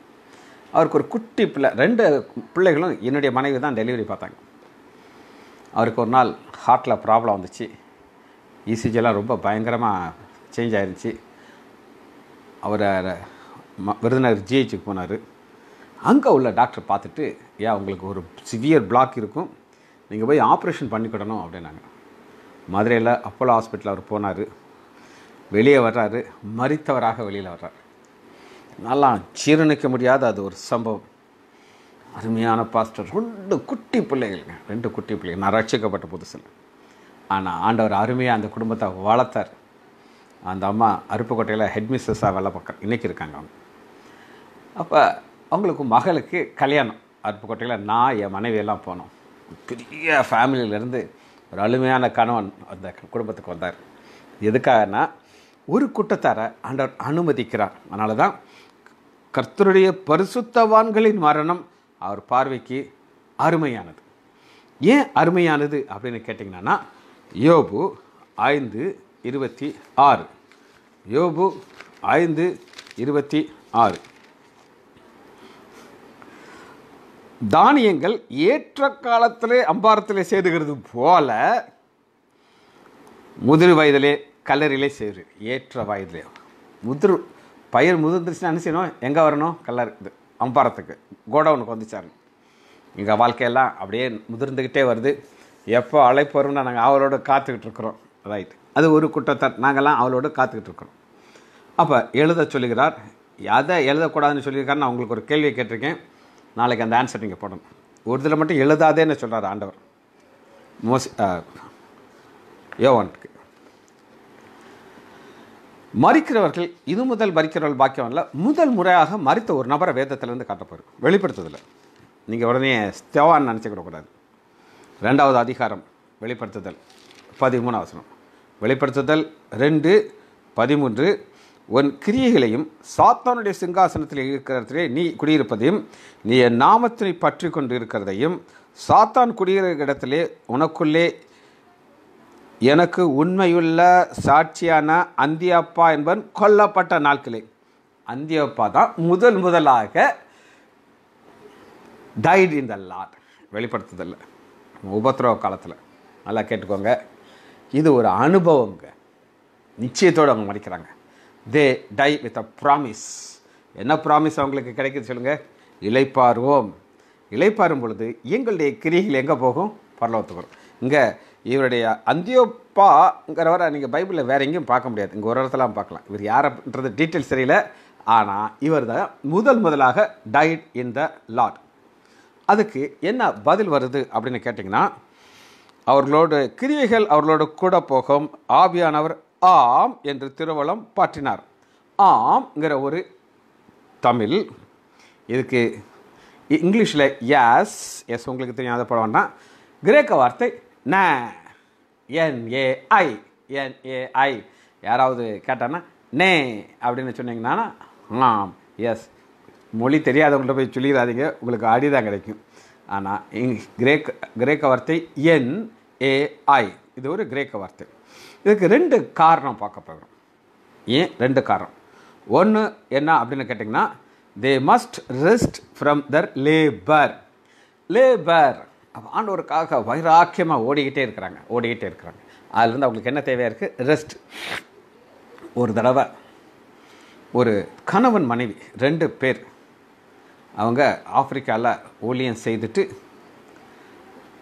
அவருக்கு ஒரு குட்டி பிள்ளை ரெண்டு பிள்ளைகளும் என்னுடைய மனைவி தான் டெலிவரி பார்த்தாங்க அவருக்கு ஒரு நாள் ஹார்ட்டில் ப்ராப்ளம் வந்துச்சு இசிஜிலாம் e ரொம்ப பயங்கரமாக சேஞ்ச் ஆயிருந்துச்சு அவர் விருதுநகர் ஜிஹெச்சுக்கு போனார் அங்கே உள்ள டாக்டர் பார்த்துட்டு ஏன் உங்களுக்கு ஒரு சிவியர் பிளாக் இருக்கும் நீங்கள் போய் ஆப்ரேஷன் பண்ணிக்கிடணும் அப்படின்னாங்க மதுரையில் அப்போலோ ஹாஸ்பிட்டல் அவர் போனார் வெளியே வர்றாரு மறித்தவராக வெளியில் வர்றார் நல்லா ஜீரணிக்க முடியாத அது ஒரு சம்பவம் அருமையான பாஸ்டர் ரெண்டு குட்டி பிள்ளைகள்ங்க ரெண்டு குட்டி பிள்ளைங்க நான் ரட்சிக்கப்பட்ட புதுசில் ஆனால் ஆண்டவர் அருமையாக அந்த குடும்பத்தை வளர்த்தார் அந்த அம்மா அருப்புக்கோட்டையில் ஹெட்மிஸ்ஸஸாக வேலை பக்கம் இன்றைக்கி இருக்காங்க அவங்க அப்போ அவங்களுக்கு மகளுக்கு கல்யாணம் அருப்புக்கோட்டையில் நான் என் மனைவியெல்லாம் போனோம் பெரிய ஃபேமிலியிலேருந்து ஒரு அழுமையான கணவன் அந்த குடும்பத்துக்கு வந்தார் எதுக்காகனா ஒரு கூட்டத்தாரை ஆண்டவர் அனுமதிக்கிறார் அதனால தான் கர்த்தருடைய பரிசுத்தவான்களின் மரணம் அவர் பார்வைக்கு அருமையானது ஏன் அருமையானது அப்படின்னு கேட்டிங்கன்னா யோபு ஐந்து இருபத்தி ஆறு யோபு ஐந்து இருபத்தி ஆறு தானியங்கள் ஏற்ற காலத்திலே அம்பாரத்திலே சேருகிறது போல முதிர் வயதிலே கல்லறிலே சேரு ஏற்ற வயதிலே முதிர் பயிர் முதிர்ந்துருச்சுன்னா என்ன செய்யணும் எங்கே வரணும் கல்லறி இது அம்பாரத்துக்கு கோடவுனுக்கு வந்துச்சாரு எங்கள் வாழ்க்கையெல்லாம் அப்படியே முதிர்ந்துக்கிட்டே வருது எப்போ அழைப்பு நாங்கள் அவளோடு காத்துக்கிட்டு இருக்கிறோம் ரைட் அது ஒரு குற்றத்தை நாங்கள்லாம் அவளோட காத்துக்கிட்டு இருக்கிறோம் அப்போ எழுத சொல்லுகிறார் எதை எழுதக்கூடாதுன்னு சொல்லியிருக்காருன்னு உங்களுக்கு ஒரு கேள்வியை கேட்டிருக்கேன் நாளைக்கு அந்த ஆன்சர் நீங்கள் போடணும் ஒரு இதில் மட்டும் எழுதாதேன்னு சொல்கிறார் ஆண்டவர் மோஸ் யோவான்க்கு மறிக்கிறவர்கள் இது முதல் மறிக்கிறவர்கள் பாக்கியம் இல்லை முதல் முறையாக மறித்த ஒரு நபரை வேதத்திலேருந்து காட்டப்போகுது வெளிப்படுத்துதல் நீங்கள் உடனே ஸ்தேவான்னு நினச்சிக்கிடக்கூடாது ரெண்டாவது அதிகாரம் வெளிப்படுத்துதல் பதிமூணாவசனம் வெளிப்படுத்துதல் ரெண்டு பதிமூன்று உன் கிரியைகளையும் சாத்தானுடைய சிங்காசனத்தில் இருக்கிறதிலே நீ குடியிருப்பதையும் நீ என் நாமத்தினை பற்றி கொண்டு இருக்கிறதையும் சாத்தான் குடியிருக்கிற இடத்திலே உனக்குள்ளே எனக்கு உண்மையுள்ள சாட்சியான அந்தியப்பா என்பவன் கொல்லப்பட்ட நாட்களே அந்தியப்பா தான் முதல் முதலாக டைட் இந்த லாட் வெளிப்படுத்துதல்ல உபத்திரவ காலத்தில் நல்லா கேட்டுக்கோங்க இது ஒரு அனுபவங்க நிச்சயத்தோடு அவங்க மறைக்கிறாங்க they tie with a promise என்ன ப்ராமிஸ் அவங்களுக்கு கிடைக்குது சொல்லுங்கள் இழைப்பாருவோம் இழைப்பாரும் பொழுது எங்களுடைய கிரிகள் எங்கே போகும் பரலோகத்துக்கு வரும் இங்கே இவருடைய அந்தியோப்பாங்கிறவரை நீங்கள் பைபிளில் வேறு எங்கேயும் பார்க்க முடியாது இங்கே ஒரு இடத்துலாம் பார்க்கலாம் இவர் யாரைன்றது டீட்டெயில்ஸ் தெரியல ஆனால் இவர் தான் முதல் முதலாக டைட் இன் த லாட் அதுக்கு என்ன பதில் வருது அப்படின்னு கேட்டிங்கன்னா அவர்களோட கிரியைகள் அவர்களோட கூட போகும் ஆவியானவர் ஆம் என்று திருவளம் பாற்றினார் ஆம்ங்கிற ஒரு தமிழ் இதுக்கு இங்கிலீஷில் யாஸ் எஸ் உங்களுக்கு தெரியாத படம்னா கிரேக்க வார்த்தை ந என்ஏஐ என்ஏஐ யாராவது கேட்டான்னா நே அப்படின்னு சொன்னீங்கன்னா ஆம் எஸ் மொழி தெரியாதவங்கள்ட்ட போய் சொல்லிடாதீங்க உங்களுக்கு ஆடி தான் கிடைக்கும் ஆனால் இங் கிரேக் கிரேக்க வார்த்தை என் ஏஐ இது ஒரு கிரேக்க வார்த்தை இதுக்கு ரெண்டு காரணம் பார்க்க போகிறோம் ஏன் ரெண்டு காரணம் ஒன்று என்ன அப்படின்னு கேட்டிங்கன்னா they must rest from their labour labour ஆண்டவருக்காக வைராக்கியமாக ஓடிக்கிட்டே இருக்கிறாங்க ஓடிக்கிட்டே இருக்கிறாங்க அதுலேருந்து அவங்களுக்கு என்ன தேவையாக இருக்குது ரெஸ்ட் ஒரு தடவை ஒரு கணவன் மனைவி ரெண்டு பேர் அவங்க ஆப்பிரிக்காவில் ஊழியம் செய்துட்டு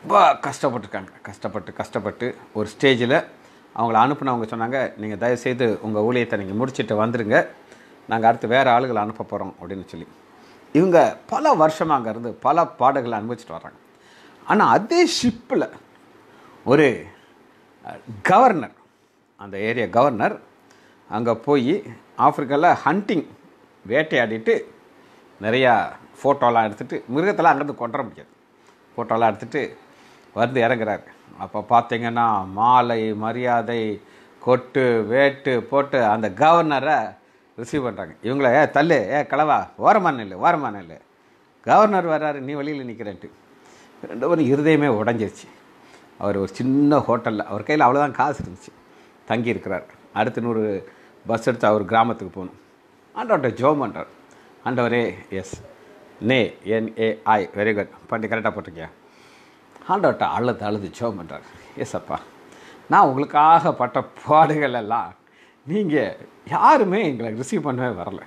ரொம்ப கஷ்டப்பட்டுருக்காங்க கஷ்டப்பட்டு கஷ்டப்பட்டு ஒரு ஸ்டேஜில் அவங்கள அனுப்புனவங்க சொன்னாங்க நீங்கள் தயவுசெய்து உங்கள் ஊழியத்தை நீங்கள் முடிச்சுட்டு வந்துடுங்க நாங்கள் அடுத்து வேறு ஆளுகளை அனுப்ப போகிறோம் அப்படின்னு சொல்லி இவங்க பல வருஷமாக அங்கேருந்து பல பாடுகளை அனுபவிச்சுட்டு வர்றாங்க ஆனால் அதே ஷிப்பில் ஒரு கவர்னர் அந்த ஏரியா கவர்னர் அங்கே போய் ஆஃப்ரிக்காவில் ஹண்டிங் வேட்டையாடிட்டு நிறையா ஃபோட்டோலாம் எடுத்துகிட்டு மிருகத்தெல்லாம் அங்கேருந்து கொண்டுற முடியாது ஃபோட்டோலாம் எடுத்துகிட்டு வந்து இறங்குறாரு அப்போ பார்த்தீங்கன்னா மாலை மரியாதை கொட்டு வேட்டு போட்டு அந்த கவர்னரை ரிசீவ் பண்ணுறாங்க இவங்கள ஏ தள்ளு ஏ கலவா ஓரமான இல்லை ஓரமான இல்லை கவர்னர் வர்றாரு நீ வழியில் நிற்கிறேன்ட்டு ரெண்டு பேரும் இருதயமே உடஞ்சிருச்சு அவர் ஒரு சின்ன ஹோட்டலில் அவர் கையில் அவ்வளோதான் காசு இருந்துச்சு தங்கி இருக்கிறார் அடுத்து நூறு பஸ் எடுத்து அவர் கிராமத்துக்கு போகணும் ஆண்டவர்கிட்ட ஜோ பண்ணுறார் ஆண்டவரே எஸ் நே என் ஏ ஐ வெரி குட் பண்ணி கரெக்டாக போட்டிருக்கியா ஆண்டவர்கிட்ட அழுது அழுது ஜோ பண்ணுறாங்க ஏசப்பா நான் உங்களுக்காக பட்ட பாடுகள் எல்லாம் நீங்கள் யாருமே எங்களை ரிசீவ் பண்ணவே வரல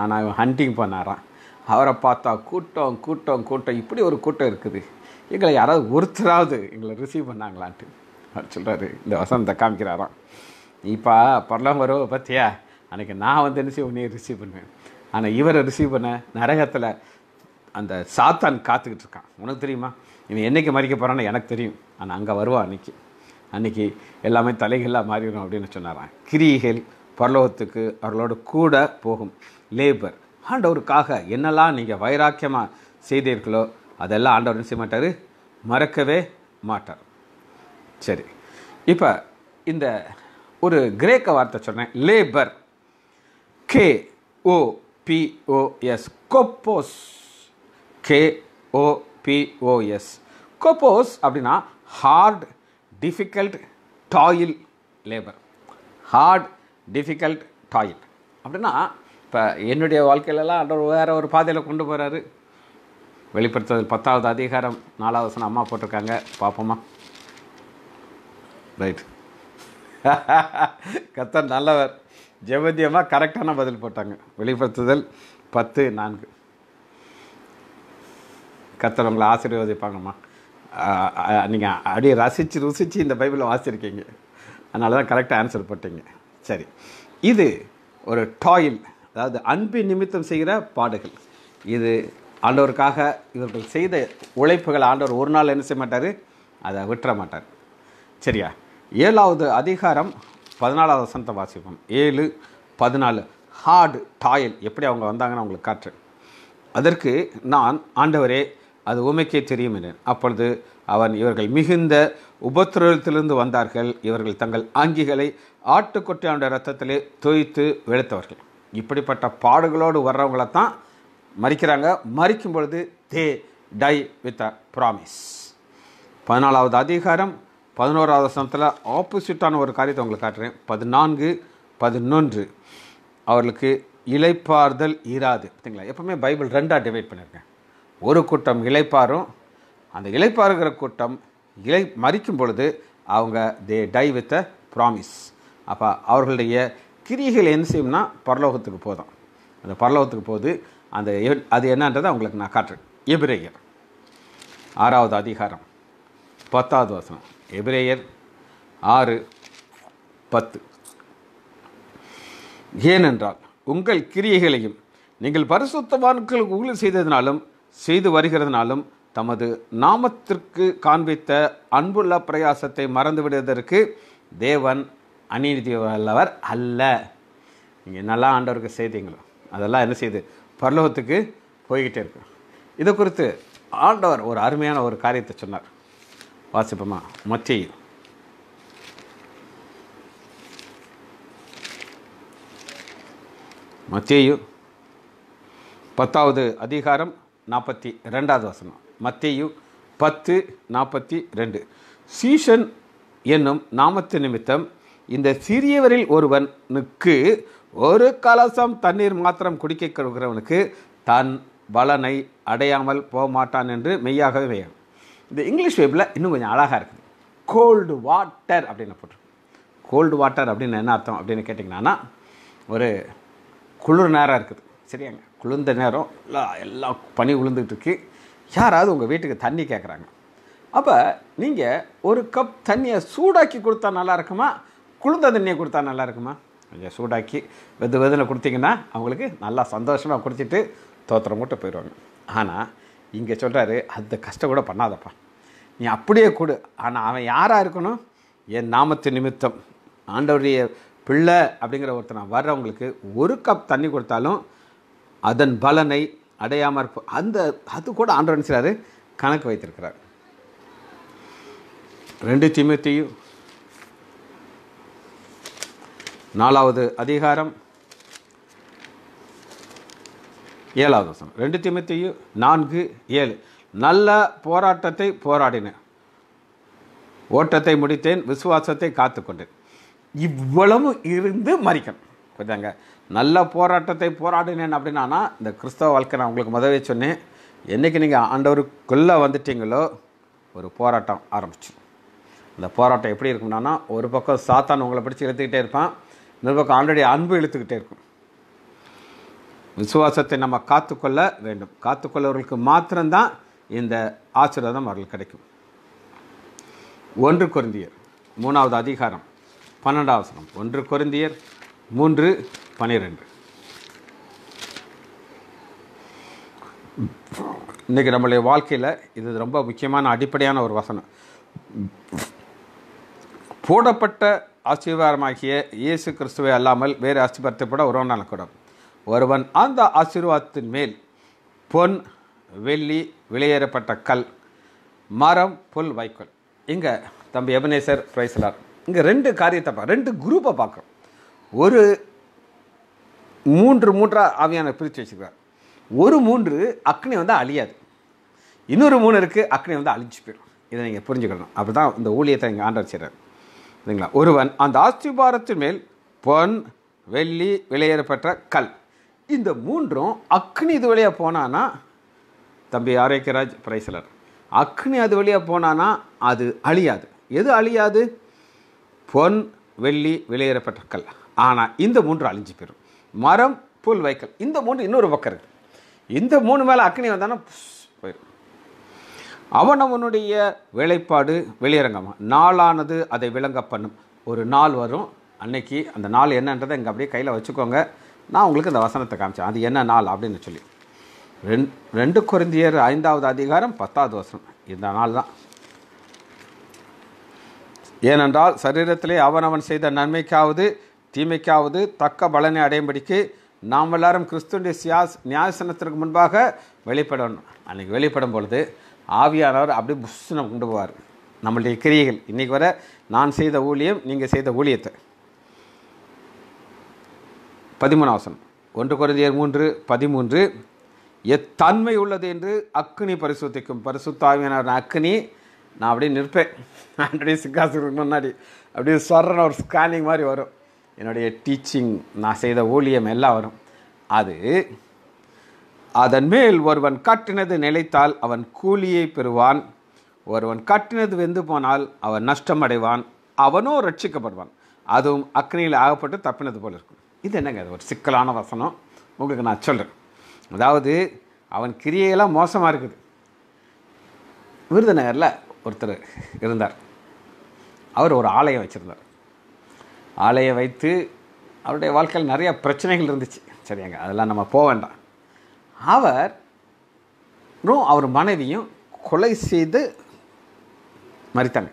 ஆனால் இவன் ஹண்டிங் பண்ணாரான் அவரை பார்த்தா கூட்டம் கூட்டம் கூட்டம் இப்படி ஒரு கூட்டம் இருக்குது எங்களை யாராவது ஒருத்தராவது எங்களை ரிசீவ் பண்ணாங்களான்ட்டு அவர் சொல்கிறாரு இந்த வசந்த காமிக்கிறாராம் இப்போ பரலாம் வரும் பார்த்தியா அன்றைக்கி நான் வந்து என்ன செய்ய உன்னையே ரிசீவ் பண்ணுவேன் ஆனால் இவரை ரிசீவ் பண்ண நரகத்தில் அந்த சாத்தான் காத்துக்கிட்டு இருக்கான் உனக்கு தெரியுமா இவன் என்றைக்கு மறிக்க போகிறான்னு எனக்கு தெரியும் ஆனால் அங்கே வருவான் அன்னைக்கு அன்றைக்கி எல்லாமே தலைகளாக மாறிடும் அப்படின்னு சொன்னாரான் கிரிகள் பரலோகத்துக்கு அவர்களோட கூட போகும் லேபர் ஆண்டவருக்காக என்னெல்லாம் நீங்கள் வைராக்கியமாக செய்தீர்களோ அதெல்லாம் ஆண்டவர் செய்ய மாட்டார் மறக்கவே மாட்டார் சரி இப்போ இந்த ஒரு கிரேக்க வார்த்தை சொன்னேன் லேபர் கே ஓ பிஓஎஸ் கொப்போஸ் கேஓபிஓஎஸ் கொப்போஸ் அப்படின்னா hard difficult toil labour hard difficult toil அப்படின்னா இப்போ என்னுடைய வாழ்க்கையிலலாம் ஆண்டவர் வேறு ஒரு பாதையில் கொண்டு போகிறாரு வெளிப்படுத்துதல் பத்தாவது அதிகாரம் நாலாவது வசனம் அம்மா போட்டிருக்காங்க பார்ப்போமா ரைட் கத்தர் நல்லவர் ஜெபத்தியமாக கரெக்டான பதில் போட்டாங்க வெளிப்படுத்துதல் பத்து நான்கு கத்தர் உங்களை ஆசீர்வதிப்பாங்கம்மா நீங்கள் அப்படியே ரசித்து ருசித்து இந்த பைபிளை வாசிச்சிருக்கீங்க அதனால தான் கரெக்டாக ஆன்சர் போட்டீங்க சரி இது ஒரு டாயில் அதாவது அன்பின் நிமித்தம் செய்கிற பாடுகள் இது ஆண்டவருக்காக இவர்கள் செய்த உழைப்புகள் ஆண்டவர் ஒரு நாள் என்ன செய்ய மாட்டார் அதை விட்டுற மாட்டார் சரியா ஏழாவது அதிகாரம் பதினாலாவது வசந்த வாசிப்போம் ஏழு பதினாலு ஹார்டு டாயல் எப்படி அவங்க வந்தாங்கன்னு அவங்களுக்கு காற்று அதற்கு நான் ஆண்டவரே அது உமைக்கே தெரியும் என்றேன் அப்பொழுது அவன் இவர்கள் மிகுந்த உபத்திரவத்திலிருந்து வந்தார்கள் இவர்கள் தங்கள் ஆங்கிகளை ஆட்டுக்கொட்டையானுடைய ரத்தத்திலே தோய்த்து வெளுத்தவர்கள் இப்படிப்பட்ட பாடுகளோடு வர்றவங்களை தான் மறிக்கிறாங்க மறிக்கும் பொழுது they tie with a promise பதினாலாவது அதிகாரம் பதினோராவது சமத்தில் ஆப்போசிட்டான ஒரு காரியத்தை உங்களுக்கு காட்டுறேன் பதினான்கு பதினொன்று அவர்களுக்கு இலைப்பார்தல் இராது பார்த்தீங்களா எப்பவுமே பைபிள் ரெண்டாக டிவைட் பண்ணியிருக்கேன் ஒரு கூட்டம் இழைப்பாரும் அந்த இழைப்பாருங்கிற கூட்டம் இலை மறிக்கும் பொழுது அவங்க they tie with a promise அப்போ அவர்களுடைய கிரியைகள் என்ன செய்யும்னா பரலோகத்துக்கு போதும் அந்த பரலோகத்துக்கு போது அந்த அது என்னன்றதை அவங்களுக்கு நான் காட்டுறேன் எபிரேயர் ஆறாவது அதிகாரம் பத்தாவது வசனம் எபிரேயர் ஆறு பத்து ஏனென்றால் உங்கள் கிரியைகளையும் நீங்கள் பரிசுத்தவான்களுக்கு ஊழல் செய்ததினாலும் செய்து வருகிறதுனாலும் தமது நாமத்திற்கு காண்பித்த அன்புள்ள பிரயாசத்தை மறந்துவிடுவதற்கு தேவன் அநீதி உள்ளவர் அல்ல நீங்கள் நல்லா ஆண்டவருக்கு செய்தீங்களோ அதெல்லாம் என்ன செய்து பரலோகத்துக்கு போய்கிட்டே இருக்கும் இதை குறித்து ஆண்டவர் ஒரு அருமையான ஒரு காரியத்தை சொன்னார் வாசிப்போமா மத்திய மத்தியு பத்தாவது அதிகாரம் நாற்பத்தி ரெண்டாவது வசனம் மத்தியு பத்து நாற்பத்தி ரெண்டு சீஷன் என்னும் நாமத்து நிமித்தம் இந்த சிறியவரில் ஒருவனுக்கு ஒரு கலசம் தண்ணீர் மாத்திரம் குடிக்க கொடுக்கிறவனுக்கு தன் பலனை அடையாமல் போக மாட்டான் என்று மெய்யாகவே வேணும் இந்த இங்கிலீஷ் வேப்பில் இன்னும் கொஞ்சம் அழகாக இருக்குது கோல்டு வாட்டர் அப்படின்னு போட்டிருக்கு கோல்டு வாட்டர் அப்படின்னு என்ன அர்த்தம் அப்படின்னு கேட்டிங்கன்னா ஒரு குளிர் நேரம் இருக்குது சரியாங்க விழுந்த நேரம் எல்லா எல்லாம் பனி விழுந்துட்டுருக்கு யாராவது உங்கள் வீட்டுக்கு தண்ணி கேட்குறாங்க அப்போ நீங்கள் ஒரு கப் தண்ணியை சூடாக்கி கொடுத்தா நல்லா இருக்குமா குளிர்ந்த தண்ணியை கொடுத்தா நல்லா இருக்குமா கொஞ்சம் சூடாக்கி வெது வெதில் கொடுத்தீங்கன்னா அவங்களுக்கு நல்லா சந்தோஷமாக குடிச்சிட்டு தோத்திரம் கூட்ட போயிடுவாங்க ஆனால் இங்கே சொல்கிறாரு அந்த கஷ்டம் கூட பண்ணாதப்பா நீ அப்படியே கொடு ஆனால் அவன் யாராக இருக்கணும் என் நாமத்து நிமித்தம் ஆண்டவருடைய பிள்ளை அப்படிங்கிற ஒருத்தனை வர்றவங்களுக்கு ஒரு கப் தண்ணி கொடுத்தாலும் அதன் பலனை அடையாமற் அந்த அது கூட ஆண்டவன் சிலர் கணக்கு வைத்திருக்கிறார் ரெண்டு திமுத்தையும் நாலாவது அதிகாரம் ஏழாவது வசனம் ரெண்டு திமுத்தையும் நான்கு ஏழு நல்ல போராட்டத்தை போராடினேன் ஓட்டத்தை முடித்தேன் விசுவாசத்தை காத்துக்கொண்டேன் இவ்வளவு இருந்து மறிக்கணும் புரியுதாங்க நல்ல போராட்டத்தை போராடினேன் அப்படின்னா இந்த கிறிஸ்தவ வாழ்க்கை நான் உங்களுக்கு முதவே சொன்னேன் என்றைக்கு நீங்கள் ஆண்டவருக்குள்ளே வந்துட்டீங்களோ ஒரு போராட்டம் ஆரம்பிச்சு அந்த போராட்டம் எப்படி இருக்கும்னா ஒரு பக்கம் சாத்தான் உங்களை பிடிச்சி இழுத்துக்கிட்டே இருப்பான் இன்னொரு பக்கம் ஆல்ரெடி அன்பு இழுத்துக்கிட்டே இருக்கும் விசுவாசத்தை நம்ம காத்துக்கொள்ள வேண்டும் காத்துக்கொள்ளவர்களுக்கு மாத்திரம்தான் இந்த ஆசீர்வாதம் அவர்கள் கிடைக்கும் ஒன்று குருந்தியர் மூணாவது அதிகாரம் பன்னெண்டாவது ஒன்று குருந்தியர் மூன்று பனிரெண்டு இன்றைக்கி நம்மளுடைய வாழ்க்கையில் இது ரொம்ப முக்கியமான அடிப்படையான ஒரு வசனம் போடப்பட்ட ஆசீர்வாதமாகிய இயேசு கிறிஸ்துவை அல்லாமல் வேறு ஆசீர்வாதத்தை போட ஒருவன் கூடும் ஒருவன் அந்த ஆசீர்வாதத்தின் மேல் பொன் வெள்ளி வெளியேறப்பட்ட கல் மரம் புல் வைக்கோல் இங்கே தம்பி எபனேசர் பிரைசலார் இங்கே ரெண்டு காரியத்தை ரெண்டு குரூப்பை பார்க்குறோம் ஒரு மூன்று மூன்றாக ஆவியான பிரித்து வச்சுக்கிறார் ஒரு மூன்று அக்னி வந்து அழியாது இன்னொரு மூணு இருக்குது அக்னி வந்து அழிஞ்சு போயிடும் இதை நீங்கள் புரிஞ்சுக்கணும் அப்போ தான் இந்த ஊழியத்தை இங்கே ஆண்டர் செய்கிறார் சரிங்களா ஒருவன் அந்த ஆஸ்திபாரத்தின் மேல் பொன் வெள்ளி வெளியேறப்பட்ட கல் இந்த மூன்றும் அக்னி இது வழியாக போனான்னா தம்பி ஆரோக்கியராஜ் பிரைசலர் அக்னி அது வழியாக போனான்னா அது அழியாது எது அழியாது பொன் வெள்ளி வெளியேறப்பட்ட கல் ஆனால் இந்த மூன்று அழிஞ்சு போயிடும் மரம் புல் வைக்கல் இந்த மூன்று இன்னொரு பக்கம் இருக்குது இந்த மூணு மேலே அக்னி வந்தானா போயிடும் அவன் அவனுடைய வேலைப்பாடு வெளியரங்கமாக நாளானது அதை விளங்க பண்ணும் ஒரு நாள் வரும் அன்னைக்கு அந்த நாள் என்னன்றதை இங்கே அப்படியே கையில் வச்சுக்கோங்க நான் உங்களுக்கு இந்த வசனத்தை காமிச்சேன் அது என்ன நாள் அப்படின்னு சொல்லி ரெண் ரெண்டு குறைந்தியர் ஐந்தாவது அதிகாரம் பத்தாவது வசனம் இந்த நாள் தான் ஏனென்றால் சரீரத்திலே அவனவன் செய்த நன்மைக்காவது தீமைக்காவது தக்க பலனை அடையும்படிக்கு நாம் எல்லாரும் கிறிஸ்துடைய சியாஸ் நியாயசனத்திற்கு முன்பாக வெளிப்படணும் அன்றைக்கி வெளிப்படும் பொழுது ஆவியானவர் அப்படியே புஷ்ஷனை கொண்டு போவார் நம்மளுடைய கிரியைகள் இன்றைக்கி வர நான் செய்த ஊழியம் நீங்கள் செய்த ஊழியத்தை பதிமூணாவசனம் ஒன்று குறைந்தியர் மூன்று பதிமூன்று எத்தன்மை உள்ளது என்று அக்னி பரிசுத்திக்கும் பரிசுத்தாவியான அக்னி நான் அப்படியே நிற்பேன் அப்படியே சிங்காசனம் முன்னாடி அப்படியே சொல்கிறேன்னு ஒரு ஸ்கேனிங் மாதிரி வரும் என்னுடைய டீச்சிங் நான் செய்த ஊழியம் எல்லாம் வரும் அது அதன் மேல் ஒருவன் கட்டினது நிலைத்தால் அவன் கூலியை பெறுவான் ஒருவன் கட்டினது வெந்து போனால் அவன் நஷ்டமடைவான் அவனோ ரட்சிக்கப்படுவான் அதுவும் அக்னியில் ஆகப்பட்டு தப்பினது போல் இருக்கும் இது என்னங்க அது ஒரு சிக்கலான வசனம் உங்களுக்கு நான் சொல்கிறேன் அதாவது அவன் கிரியையெல்லாம் மோசமாக இருக்குது விருதுநகரில் ஒருத்தர் இருந்தார் அவர் ஒரு ஆலயம் வச்சுருந்தார் ஆலையை வைத்து அவருடைய வாழ்க்கையில் நிறையா பிரச்சனைகள் இருந்துச்சு சரியாங்க அதெல்லாம் நம்ம போக வேண்டாம் அவர் அவர் மனைவியும் கொலை செய்து மறித்தாங்க